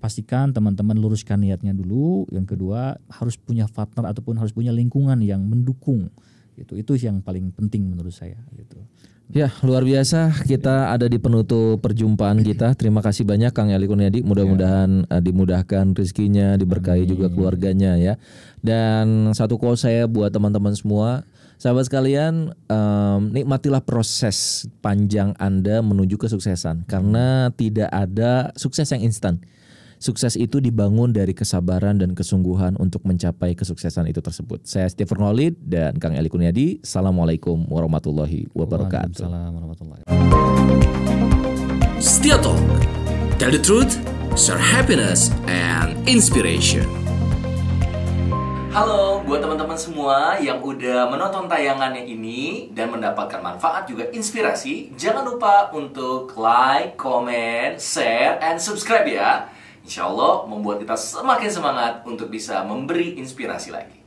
pastikan teman-teman luruskan niatnya dulu. Yang kedua, harus punya partner ataupun harus punya lingkungan yang mendukung. Gitu. itu Itu yang paling penting menurut saya gitu. Ya, luar biasa kita iya. ada di penutup perjumpaan kita. Terima kasih banyak Kang Eli Kurniadi. Iya. Mudah-mudahan ya. dimudahkan rezekinya, diberkahi Amin. juga keluarganya ya. Dan satu call saya buat teman-teman semua, sahabat sekalian, um, nikmatilah proses panjang Anda menuju kesuksesan karena hmm. tidak ada sukses yang instan sukses itu dibangun dari kesabaran dan kesungguhan untuk mencapai kesuksesan itu tersebut. Saya Stephen Nolid dan Kang Eli Kurniadi. Assalamualaikum warahmatullahi wabarakatuh. Assalamualaikum. warahmatullahi wabarakatuh. Still Talk. Tell the truth, share happiness and inspiration. Halo, buat teman-teman semua yang udah menonton tayangannya ini dan mendapatkan manfaat juga inspirasi, jangan lupa untuk like, comment, share, and subscribe ya. Insya Allah membuat kita semakin semangat untuk bisa memberi inspirasi lagi.